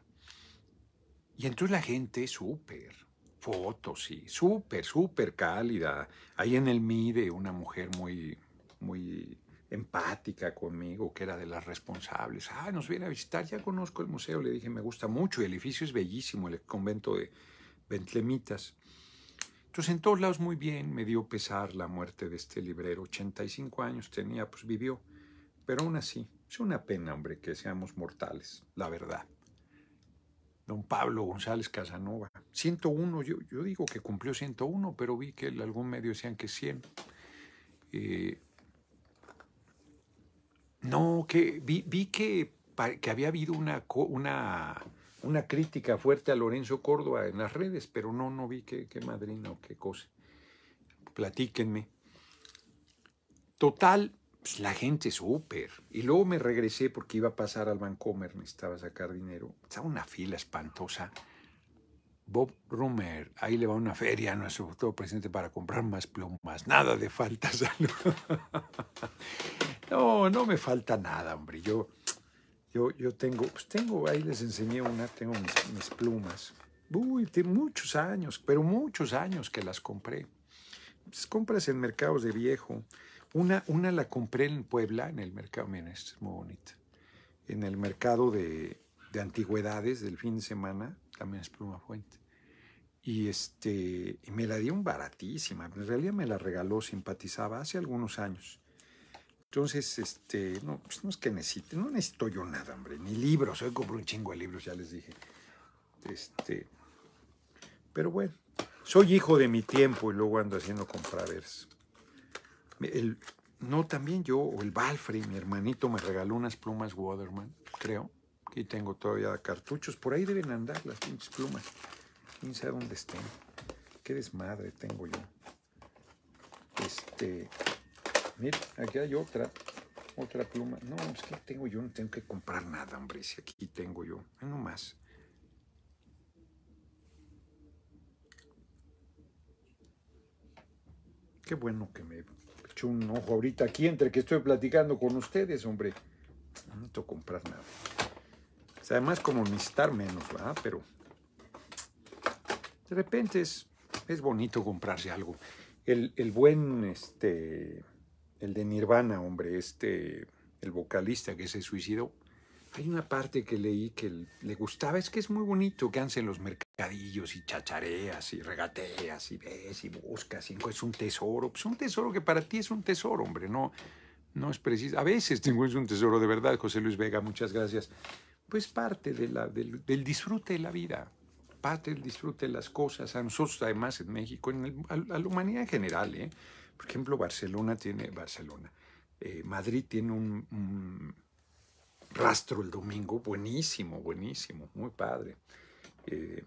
Y entonces la gente, súper, fotos, sí, súper, súper cálida. Ahí en el MIDE, una mujer muy, muy empática conmigo, que era de las responsables. Ah, nos viene a visitar, ya conozco el museo, le dije, me gusta mucho, el edificio es bellísimo, el convento de, bentlemitas. Entonces, en todos lados muy bien, me dio pesar la muerte de este librero. 85 años tenía, pues vivió. Pero aún así, es una pena, hombre, que seamos mortales, la verdad. Don Pablo González Casanova, 101, yo, yo digo que cumplió 101, pero vi que algún medio decían que 100. Eh, no, que vi, vi que, que, había habido una, una una crítica fuerte a Lorenzo Córdoba en las redes, pero no, no vi qué, qué madrina o qué cosa. Platíquenme. Total, pues, la gente súper. Y luego me regresé porque iba a pasar al Bancomer, necesitaba sacar dinero. Estaba una fila espantosa. Bob Rumer, ahí le va una feria a nuestro futuro presidente para comprar más plumas. Nada de falta, salud. no, no me falta nada, hombre. Yo yo, yo tengo, pues tengo, ahí les enseñé una, tengo mis, plumas. Uy, tiene muchos años, pero muchos años que las compré. compras en mercados de viejo. Una, una la compré en Puebla, en el mercado, miren, es muy bonita. En el mercado de, de antigüedades del fin de semana, también es pluma fuente. Y, este, me la dio un baratísima. En realidad me la regaló, simpatizaba hace algunos años. Entonces, este, no, pues no es que necesite, no necesito yo nada, hombre, ni libros. Hoy compré un chingo de libros, ya les dije. Este, pero bueno, soy hijo de mi tiempo y luego ando haciendo compradores. El, no, también yo, o el Balfrey, mi hermanito, me regaló unas plumas Waterman, creo. Y tengo todavía cartuchos. Por ahí deben andar las pinches plumas. No sé dónde estén. Qué desmadre tengo yo. Este, Mira, aquí hay otra, otra pluma. No, es que tengo yo, no tengo que comprar nada, hombre. Si aquí tengo yo, no más. Qué bueno que me echó un ojo ahorita aquí entre que estoy platicando con ustedes, hombre. No necesito comprar nada. O sea, además, como necesitar menos, ¿verdad? Pero de repente es, es bonito comprarse algo. El, el buen, este, el de Nirvana, hombre, este, el vocalista que se suicidó. Hay una parte que leí que le gustaba, es que es muy bonito que hacen los mercadillos y chachareas y regateas y ves y buscas y es un tesoro. Es pues, un tesoro que para ti es un tesoro, hombre, no, no es preciso. A veces tengo un tesoro de verdad, José Luis Vega, muchas gracias. Pues parte del, disfrute de la vida, parte del disfrute de las cosas, a nosotros además en México, en la humanidad en general, ¿eh? Por ejemplo, Barcelona tiene, Barcelona, eh, Madrid tiene un, rastro el domingo buenísimo, buenísimo, muy padre. Eh,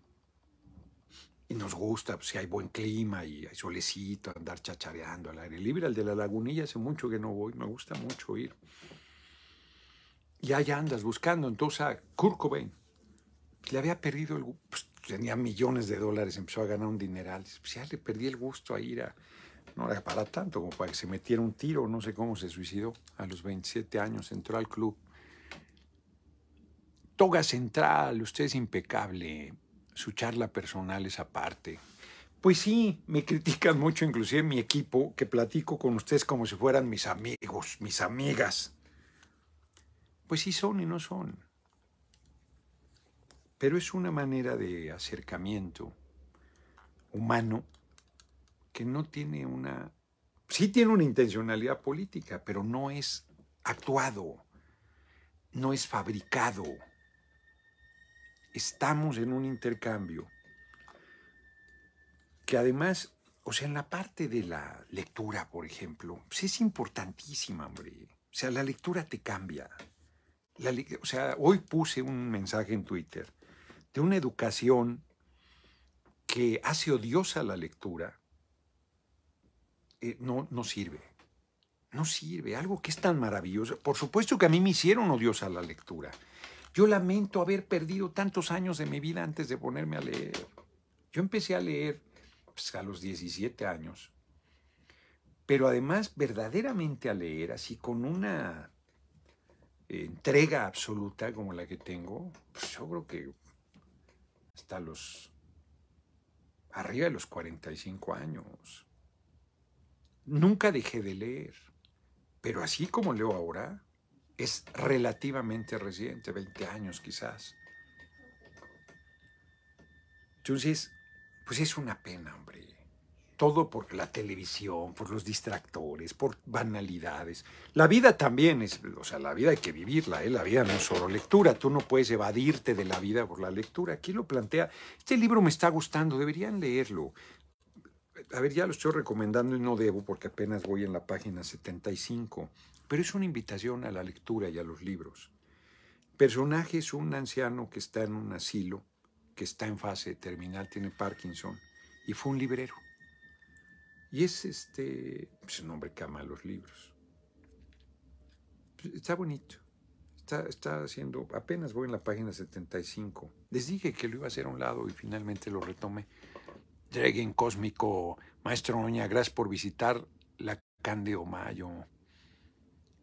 y nos gusta, pues, si hay buen clima y hay solecito, andar chachareando al aire libre. Al de la lagunilla hace mucho que no voy, me gusta mucho ir. Y allá andas buscando, entonces a Kurt le había perdido el pues, tenía millones de dólares, empezó a ganar un dineral, pues, ya le perdí el gusto a ir a, no era para tanto como para que se metiera un tiro, no sé cómo se suicidó. A los 27 años entró al club. Toga central, usted es impecable, su charla personal es aparte. Pues sí, me critican mucho, inclusive mi equipo, que platico con ustedes como si fueran mis amigos, mis amigas. Pues sí son y no son. Pero es una manera de acercamiento humano que no tiene una, sí tiene una intencionalidad política, pero no es actuado, no es fabricado. Estamos en un intercambio que además, o sea, en la parte de la lectura, por ejemplo, es importantísima, hombre. O sea, la lectura te cambia. La, o sea, hoy puse un mensaje en Twitter de una educación que hace odiosa la lectura eh, no, no sirve. No sirve, algo que es tan maravilloso. Por supuesto que a mí me hicieron odiosa la lectura. Yo lamento haber perdido tantos años de mi vida antes de ponerme a leer. Yo empecé a leer pues, a los 17 años, pero además verdaderamente a leer, así con una eh, entrega absoluta como la que tengo, pues, yo creo que hasta los arriba de los 45 años. Nunca dejé de leer, pero así como leo ahora, es relativamente reciente, 20 años quizás. Entonces, pues es una pena, hombre. Todo por la televisión, por los distractores, por banalidades. La vida también es, o sea, la vida hay que vivirla, ¿eh? la vida no es solo lectura. Tú no puedes evadirte de la vida por la lectura. Aquí lo plantea. Este libro me está gustando, deberían leerlo a ver, ya lo estoy recomendando y no debo porque apenas voy en la página 75, pero es una invitación a la lectura y a los libros. personaje es un anciano que está en un asilo, que está en fase terminal, tiene Parkinson, y fue un librero. Y es este, pues un hombre que ama los libros. Pues, está bonito. Está, está, haciendo, apenas voy en la página 75. Les dije que lo iba a hacer a un lado y finalmente lo retomé. Dragon Cósmico. Maestro Noña, gracias por visitar la Candeo Mayo.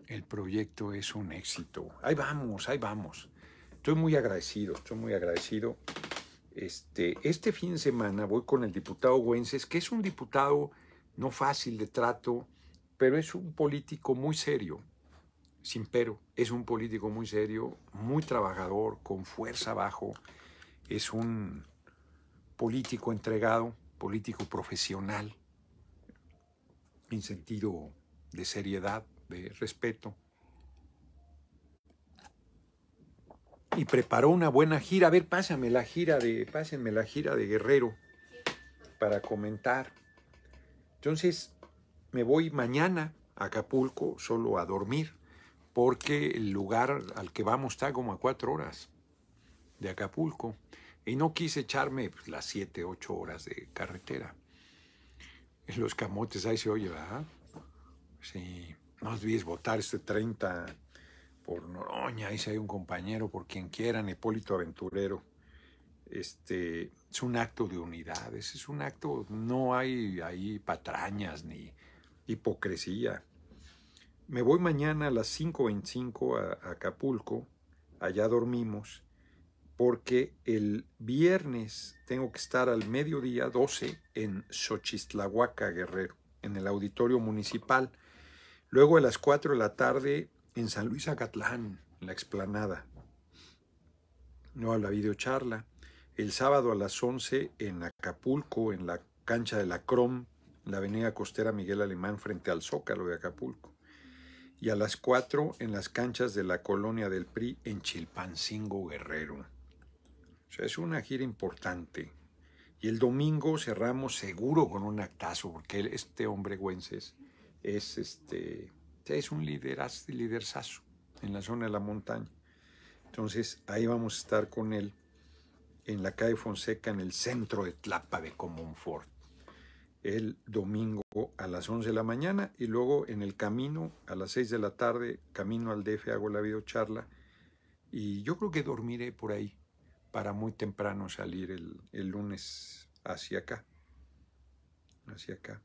El proyecto es un éxito. Ahí vamos, ahí vamos. Estoy muy agradecido, estoy muy agradecido. Este, este fin de semana voy con el diputado Güences, que es un diputado no fácil de trato, pero es un político muy serio, sin pero. Es un político muy serio, muy trabajador, con fuerza abajo. Es un político entregado, político profesional, en sentido de seriedad, de respeto. Y preparó una buena gira. A ver, pásame la gira de, pásenme la gira de Guerrero para comentar. Entonces, me voy mañana a Acapulco solo a dormir, porque el lugar al que vamos está como a cuatro horas de Acapulco. Y no quise echarme pues, las 7, 8 horas de carretera. En los camotes ahí se oye, ¿verdad? Sí, no olvides votar este 30 por Noroña, ahí se hay un compañero, por quien quiera, Hipólito Aventurero. Este, es un acto de unidad, es un acto, no hay ahí patrañas ni hipocresía. Me voy mañana a las 5.25 a Acapulco, allá dormimos porque el viernes tengo que estar al mediodía 12 en Xochistlahuaca, Guerrero, en el auditorio municipal. Luego a las 4 de la tarde en San Luis Acatlán, en la explanada. No a la videocharla. El sábado a las 11 en Acapulco, en la cancha de la Crom, la avenida costera Miguel Alemán, frente al Zócalo de Acapulco. Y a las 4 en las canchas de la colonia del PRI en Chilpancingo, Guerrero. O sea, es una gira importante. Y el domingo cerramos seguro con un actazo, porque este hombre Güences es, este, es un liderazgo, en la zona de la montaña. Entonces ahí vamos a estar con él en la calle Fonseca, en el centro de Tlapa de Comonfort, el domingo a las 11 de la mañana y luego en el camino a las 6 de la tarde, camino al DF, hago la videocharla y yo creo que dormiré por ahí para muy temprano salir el, lunes hacia acá. Hacia acá.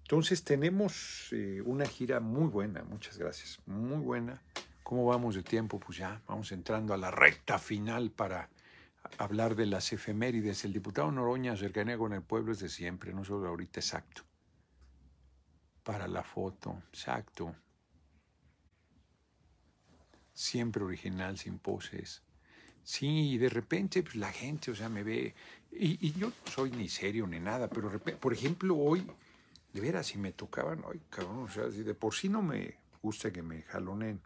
Entonces tenemos eh, una gira muy buena, muchas gracias, muy buena. ¿Cómo vamos de tiempo? Pues ya vamos entrando a la recta final para hablar de las efemérides. El diputado Noroña, cercanía con el pueblo es de siempre, no solo ahorita, exacto. Para la foto, exacto. Siempre original, sin poses. Sí, y de repente pues, la gente, o sea, me ve, y, yo no soy ni serio ni nada, pero por ejemplo hoy, de veras, si me tocaban hoy, cabrón, o sea, de por sí no me gusta que me jalonen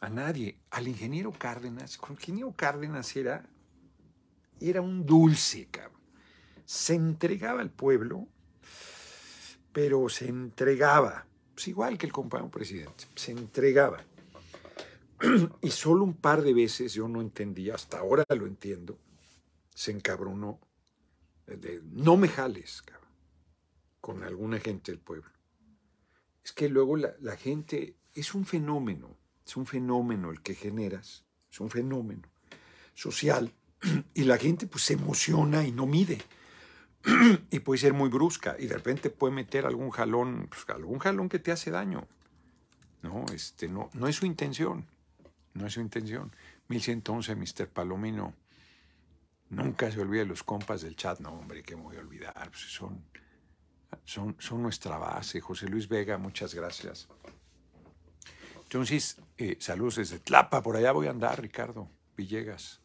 a nadie, al ingeniero Cárdenas, el ingeniero Cárdenas era, era un dulce, cabrón. Se entregaba al pueblo, pero se entregaba, pues igual que el compañero presidente, se entregaba y solo un par de veces yo no entendía, hasta ahora lo entiendo, se encabronó eh, de no me jales con alguna gente del pueblo. Es que luego la, gente es un fenómeno, es un fenómeno el que generas, es un fenómeno social y la gente pues se emociona y no mide y puede ser muy brusca y de repente puede meter algún jalón, pues, algún jalón que te hace daño. No, este no, no es su intención. No es su intención. 1111, Mr. Palomino. Nunca se olvide los compas del chat. No, hombre, que me voy a olvidar. Pues son, son, son, nuestra base. José Luis Vega, muchas gracias. Entonces, eh, saludos desde Tlapa. Por allá voy a andar, Ricardo Villegas.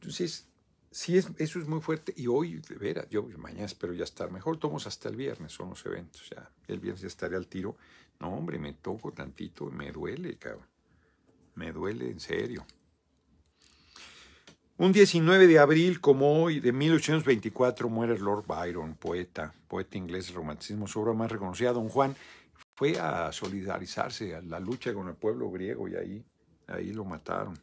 Entonces, sí, es, eso es muy fuerte. Y hoy, de veras, yo mañana espero ya estar mejor. Tomos hasta el viernes, son los eventos ya. El viernes ya estaré al tiro. No, hombre, me toco tantito, me duele, cabrón. Me duele en serio. Un 19 de abril, como hoy, de 1824, muere Lord Byron, poeta, poeta inglés, romanticismo, su obra más reconocida, Don Juan, fue a solidarizarse a la lucha con el pueblo griego y ahí, ahí lo mataron.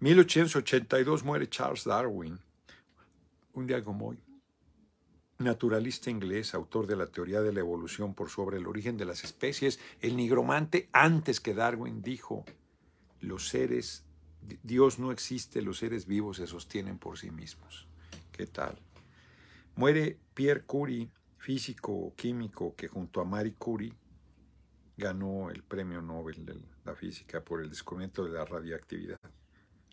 1882 muere Charles Darwin, un día como hoy. Naturalista inglés, autor de la teoría de la evolución por sobre el origen de las especies, el nigromante antes que Darwin dijo los seres, Dios no existe, los seres vivos se sostienen por sí mismos. ¿Qué tal? Muere Pierre Curie, físico químico que junto a Marie Curie ganó el premio Nobel de la física por el descubrimiento de la radioactividad.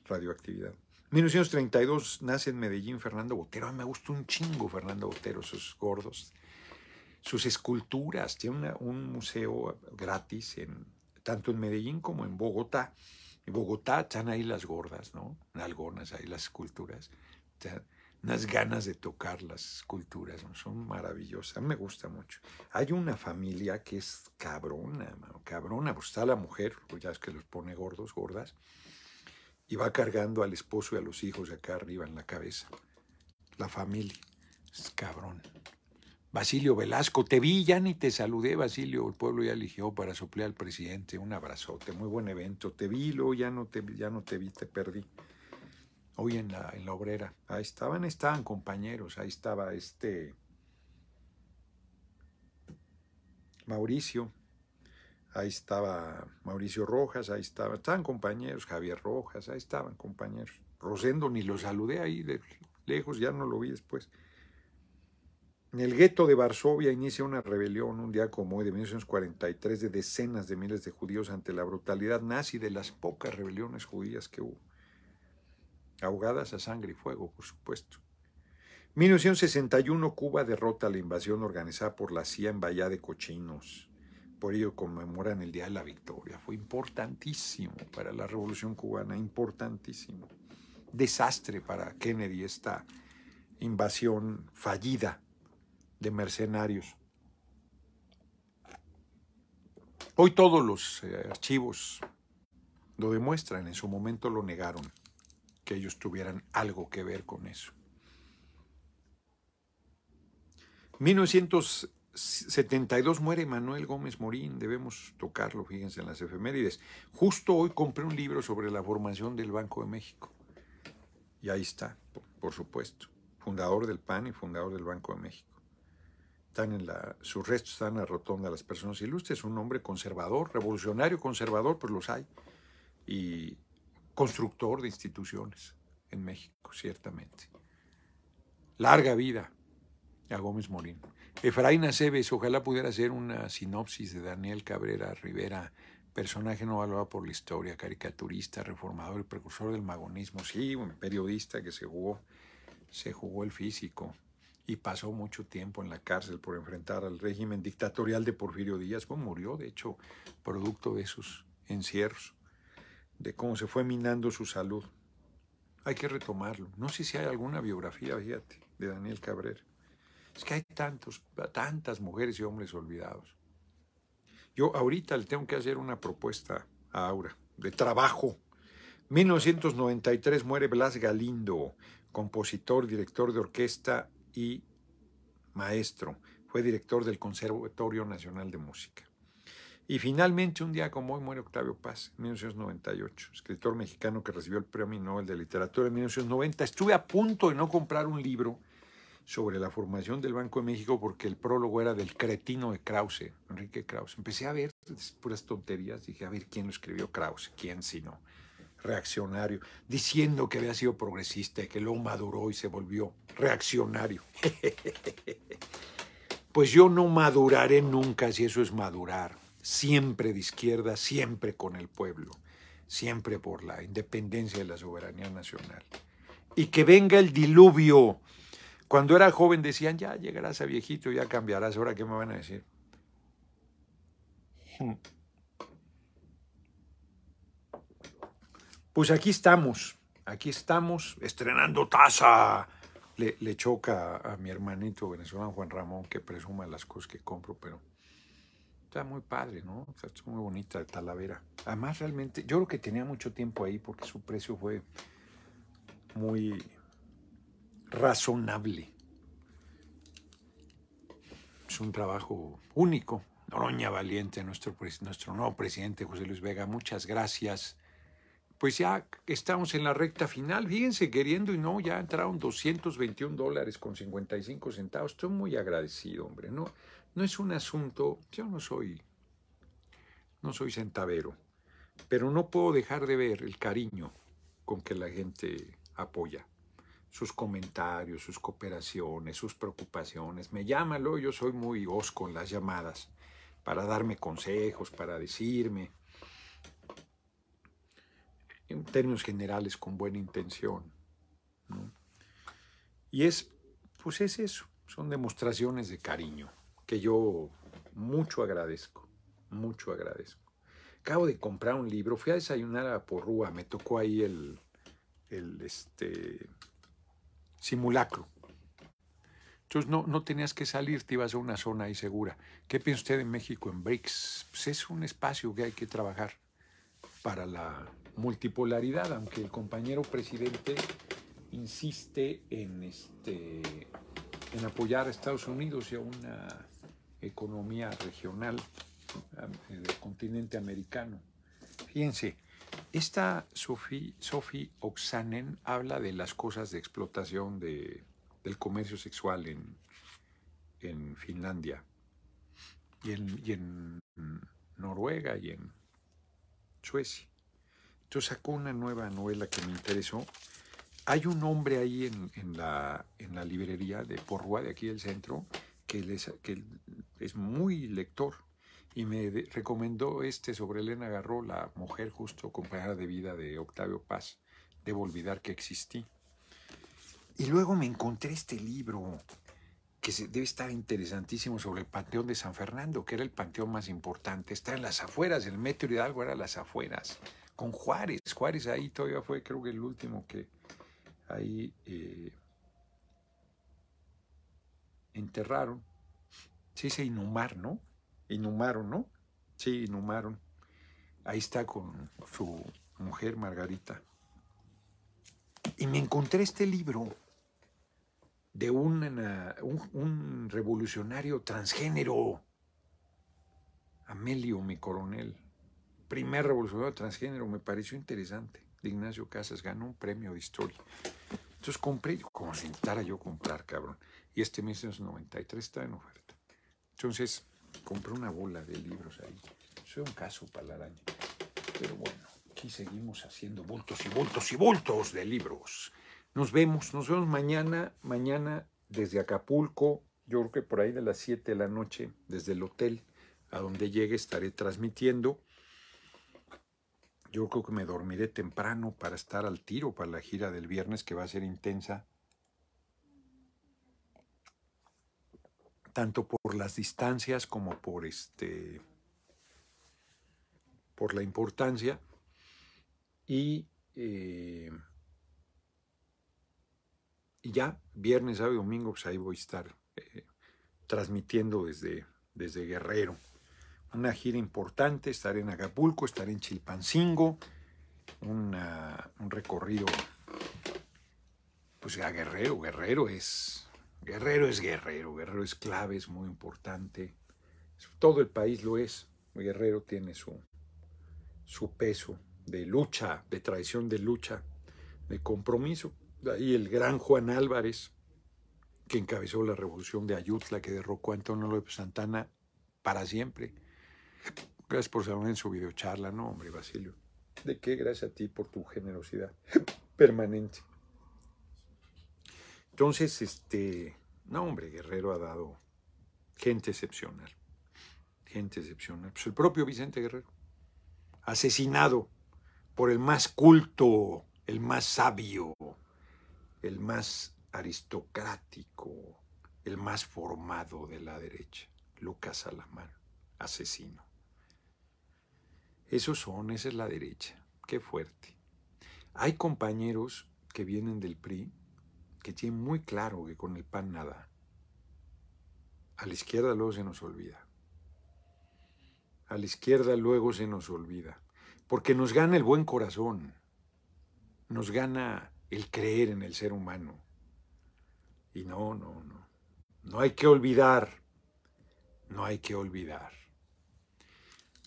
Radioactividad. 1932 nace en Medellín Fernando Botero. A mí me gusta un chingo Fernando Botero, sus gordos, sus esculturas. Tiene un museo gratis en tanto en Medellín como en Bogotá. En Bogotá están ahí las gordas, ¿no? Algunas ahí las esculturas. Las unas ganas de tocar las esculturas, ¿no? son maravillosas, me gusta mucho. Hay una familia que es cabrona, cabrona, pues está la mujer, pues ya es que los pone gordos, gordas, y va cargando al esposo y a los hijos acá arriba en la cabeza. La familia es cabrona. Basilio Velasco, te vi, ya ni te saludé, Basilio, el pueblo ya eligió para soplear al presidente, un abrazote, muy buen evento, te vi, luego ya no te, ya no te vi, te perdí. Hoy en la, en la obrera, ahí estaban, estaban compañeros, ahí estaba este Mauricio, ahí estaba Mauricio Rojas, ahí estaba, estaban compañeros, Javier Rojas, ahí estaban compañeros. Rosendo ni lo saludé ahí de lejos, ya no lo vi después. En el gueto de Varsovia inicia una rebelión un día como hoy de 1943 de decenas de miles de judíos ante la brutalidad nazi de las pocas rebeliones judías que hubo. Ahogadas a sangre y fuego, por supuesto. 1961 Cuba derrota la invasión organizada por la CIA en Bahía de Cochinos. Por ello conmemoran el Día de la Victoria. Fue importantísimo para la Revolución cubana, importantísimo. Desastre para Kennedy esta invasión fallida de mercenarios. Hoy todos los eh, archivos lo demuestran, en su momento lo negaron, que ellos tuvieran algo que ver con eso. 1972 muere Manuel Gómez Morín, debemos tocarlo, fíjense en las efemérides. Justo hoy compré un libro sobre la formación del Banco de México. Y ahí está, por supuesto, fundador del PAN y fundador del Banco de México en la, sus restos están en la rotonda las personas ilustres, un hombre conservador, revolucionario, conservador, pues los hay, y constructor de instituciones en México, ciertamente. Larga vida a Gómez Morín. Efraín Aceves, ojalá pudiera hacer una sinopsis de Daniel Cabrera Rivera, personaje no valorado por la historia, caricaturista, reformador y precursor del magonismo. Sí, un periodista que se jugó, se jugó el físico y pasó mucho tiempo en la cárcel por enfrentar al régimen dictatorial de Porfirio Díaz. Pues murió, de hecho, producto de sus encierros, de cómo se fue minando su salud. Hay que retomarlo. No sé si hay alguna biografía, fíjate, de Daniel Cabrera. Es que hay tantos, tantas mujeres y hombres olvidados. Yo ahorita le tengo que hacer una propuesta a Aura de trabajo. 1993 muere Blas Galindo, compositor, director de orquesta y maestro. Fue director del Conservatorio Nacional de Música. Y finalmente, un día como hoy, muere Octavio Paz, en 1998, escritor mexicano que recibió el Premio Nobel de Literatura en 1990. Estuve a punto de no comprar un libro sobre la formación del Banco de México porque el prólogo era del cretino de Krause, Enrique Krause. Empecé a ver puras tonterías, dije, a ver quién lo escribió Krause, quién si no reaccionario, diciendo que había sido progresista y que luego maduró y se volvió reaccionario. Pues yo no maduraré nunca si eso es madurar. Siempre de izquierda, siempre con el pueblo, siempre por la independencia de la soberanía nacional. Y que venga el diluvio. Cuando era joven decían, ya llegarás a viejito, ya cambiarás, ahora qué me van a decir. Pues aquí estamos, aquí estamos estrenando taza. Le, choca a, mi hermanito venezolano Juan Ramón que presuma las cosas que compro, pero está muy padre, ¿no? está muy bonita de Talavera. Además, realmente, yo creo que tenía mucho tiempo ahí porque su precio fue muy razonable. Es un trabajo único. Noroña Valiente, nuestro, nuestro nuevo presidente José Luis Vega, muchas gracias pues ya estamos en la recta final. Fíjense, queriendo y no, ya entraron 221 dólares con 55 centavos. Estoy muy agradecido, hombre. No, no es un asunto, yo no soy, no soy centavero, pero no puedo dejar de ver el cariño con que la gente apoya sus comentarios, sus cooperaciones, sus preocupaciones. Me llámalo, yo soy muy osco en las llamadas para darme consejos, para decirme en términos generales con buena intención. Y es, pues es eso, son demostraciones de cariño que yo mucho agradezco, mucho agradezco. Acabo de comprar un libro, fui a desayunar a Porrúa, me tocó ahí el, este, simulacro. Entonces no, tenías que salir, te ibas a una zona ahí segura. ¿Qué piensa usted de México en BRICS? Pues es un espacio que hay que trabajar para la multipolaridad, aunque el compañero presidente insiste en, este, en apoyar a Estados Unidos y a una economía regional eh, del continente americano. Fíjense, esta Sophie, Oksanen habla de las cosas de explotación de, del comercio sexual en, Finlandia y en Noruega y en Suecia sacó una nueva novela que me interesó. Hay un hombre ahí en, la, librería de Porrua, de aquí del centro, que, es muy lector y me recomendó este sobre Elena Garro, la mujer justo compañera de vida de Octavio Paz. Debo olvidar que existí. Y luego me encontré este libro que se, debe estar interesantísimo sobre el Panteón de San Fernando, que era el panteón más importante. Está en las afueras, el Metro Hidalgo era las afueras con Juárez. Juárez ahí todavía fue, creo que el último que ahí eh, enterraron. Sí, se inhumaron, ¿no? Inhumaron, ¿no? Sí, inhumaron. Ahí está con su mujer Margarita. Y me encontré este libro de un, un revolucionario transgénero, Amelio, mi coronel primer revolucionario transgénero, me pareció interesante, Ignacio Casas, ganó un premio de historia. Entonces compré, como si intentara yo comprar, cabrón. Y este mes 1993 está en oferta. Entonces compré una bola de libros ahí. Soy un caso para la araña. Pero bueno, aquí seguimos haciendo bultos y bultos y bultos de libros. Nos vemos, nos vemos mañana, mañana desde Acapulco, yo creo que por ahí de las 7 de la noche, desde el hotel a donde llegue estaré transmitiendo. Yo creo que me dormiré temprano para estar al tiro para la gira del viernes que va a ser intensa. Tanto por las distancias como por este por la importancia. Y, eh, ya, viernes, sábado y domingo, pues ahí voy a estar eh, transmitiendo desde, desde Guerrero una gira importante, estar en Acapulco, estar en Chilpancingo, un recorrido pues ya Guerrero, Guerrero es Guerrero es Guerrero, Guerrero es clave, es muy importante. Todo el país lo es. Guerrero tiene su, su peso de lucha, de traición de lucha, de compromiso. y el gran Juan Álvarez, que encabezó la revolución de Ayutla, que derrocó a Antonio López Santana para siempre. Gracias por saludar en su videocharla, ¿no, hombre, Basilio? ¿De qué? Gracias a ti por tu generosidad permanente. Entonces, este, no, hombre, Guerrero ha dado gente excepcional. Gente excepcional. Pues el propio Vicente Guerrero, asesinado por el más culto, el más sabio, el más aristocrático, el más formado de la derecha, Lucas Alamán, asesino. Esos son, esa es la derecha. Qué fuerte. Hay compañeros que vienen del PRI que tienen muy claro que con el PAN nada. A la izquierda luego se nos olvida. A la izquierda luego se nos olvida. Porque nos gana el buen corazón. Nos gana el creer en el ser humano. Y no, no, no. No hay que olvidar. No hay que olvidar.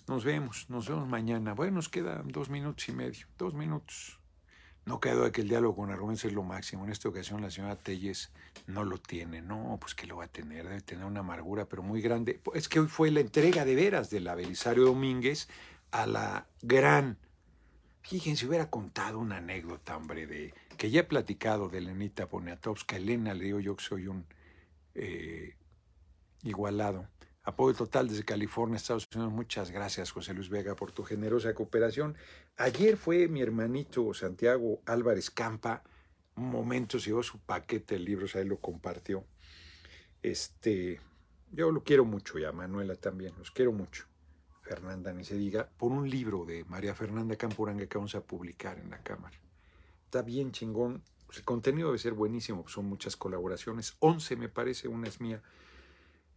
Nos vemos, nos vemos mañana. Bueno, nos quedan dos minutos y medio, dos minutos. No quedó de que el diálogo con argumentos es lo máximo. En esta ocasión la señora Telles no lo tiene. No, pues que lo va a tener. Debe tener una amargura, pero muy grande. Es que hoy fue la entrega de veras del Belisario Domínguez a la gran... Fíjense, hubiera contado una anécdota, hombre, de, que ya he platicado de Lenita Poniatowska. Elena le digo yo que soy un eh, igualado. Apoyo total desde California, Estados Unidos. Muchas gracias, José Luis Vega, por tu generosa cooperación. Ayer fue mi hermanito Santiago Álvarez Campa. Un momento se su paquete de libros, ahí lo compartió. Este, yo lo quiero mucho y a Manuela también, los quiero mucho. Fernanda, ni se diga, por un libro de María Fernanda Campuranga que vamos a publicar en la Cámara. Está bien chingón. el contenido debe ser buenísimo, son muchas colaboraciones. 11 me parece, una es mía.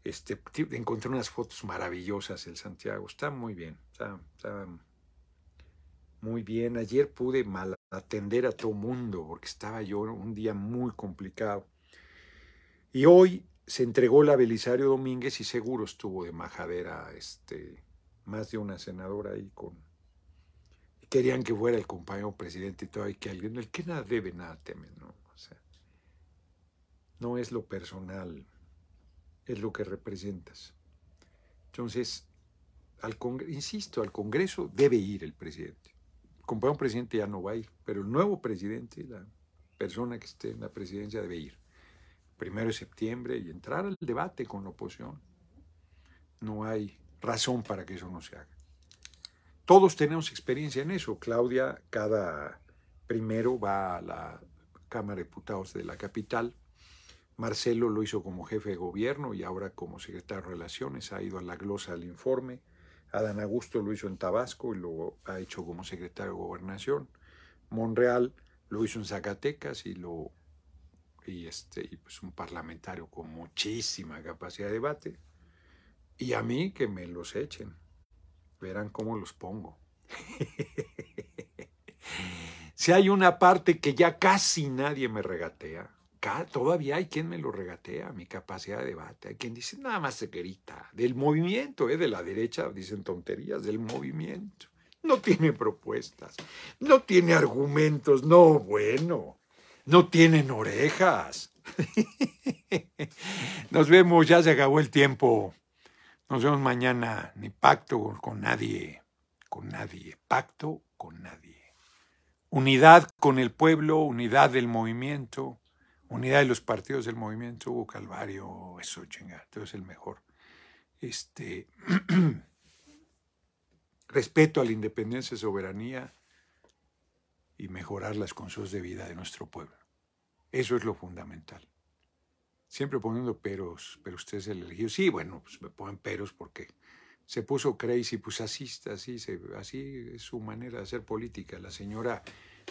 Este, encontré unas fotos maravillosas el Santiago. Está muy bien, muy bien. Ayer pude mal atender a todo mundo porque estaba yo un día muy complicado. Y hoy se entregó la Belisario Domínguez y seguro estuvo de majadera este, más de una senadora ahí con... Querían que fuera el compañero presidente y todo, y que alguien, el que nada debe, nada teme, no es lo personal, es lo que representas. Entonces, al insisto, al Congreso debe ir el presidente. Como un presidente ya no va a ir, pero el nuevo presidente, la persona que esté en la presidencia debe ir. Primero de septiembre y entrar al debate con la oposición. No hay razón para que eso no se haga. Todos tenemos experiencia en eso. Claudia cada primero va a la Cámara de Diputados de la capital Marcelo lo hizo como jefe de gobierno y ahora como secretario de Relaciones, ha ido a la glosa del informe. Adán Augusto lo hizo en Tabasco y lo ha hecho como secretario de Gobernación. Monreal lo hizo en Zacatecas y lo y este pues un parlamentario con muchísima capacidad de debate y a mí que me los echen. Verán cómo los pongo. si hay una parte que ya casi nadie me regatea, todavía hay quien me lo regatea, mi capacidad de debate. Hay quien dice, nada más se querita del movimiento, ¿eh? de la derecha dicen tonterías, del movimiento. No tiene propuestas, no tiene argumentos, no, bueno, no tienen orejas. Nos vemos, ya se acabó el tiempo. Nos vemos mañana, ni pacto con nadie, con nadie, pacto con nadie. Unidad con el pueblo, unidad del movimiento Unidad de los partidos del movimiento Hugo Calvario, eso chinga, es el mejor. Este, respeto a la independencia y soberanía y mejorar las condiciones de vida de nuestro pueblo. Eso es lo fundamental. Siempre poniendo peros, pero usted es el elegido. Sí, bueno, pues me ponen peros porque se puso crazy, pues así, así es su manera de hacer política. La señora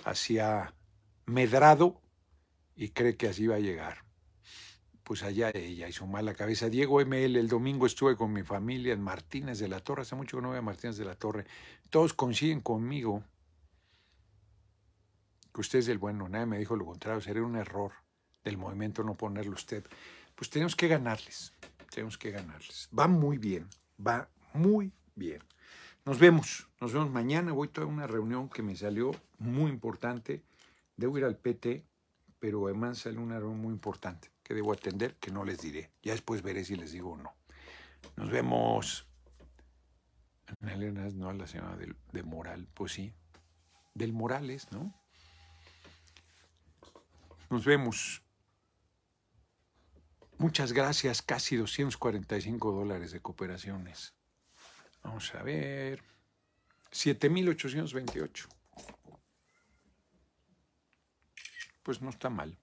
hacía medrado y cree que así va a llegar. Pues allá ella hizo mala cabeza. Diego ML, el domingo estuve con mi familia en Martínez de la Torre. Hace mucho que no veo a Martínez de la Torre. Todos consiguen conmigo que usted es el bueno. Nadie me dijo lo contrario. Sería un error del movimiento no ponerlo usted. Pues tenemos que ganarles. Tenemos que ganarles. Va muy bien. Va muy bien. Nos vemos, nos vemos mañana. Voy a una reunión que me salió muy importante. Debo ir al PT pero además sale un árbol muy importante que debo atender, que no les diré. Ya después veré si les digo o no. Nos vemos. Ana Elena no a la señora de, de Moral, pues sí. Del Morales, ¿no? Nos vemos. Muchas gracias, casi 245 dólares de cooperaciones. Vamos a ver. 7.828. pues no está mal.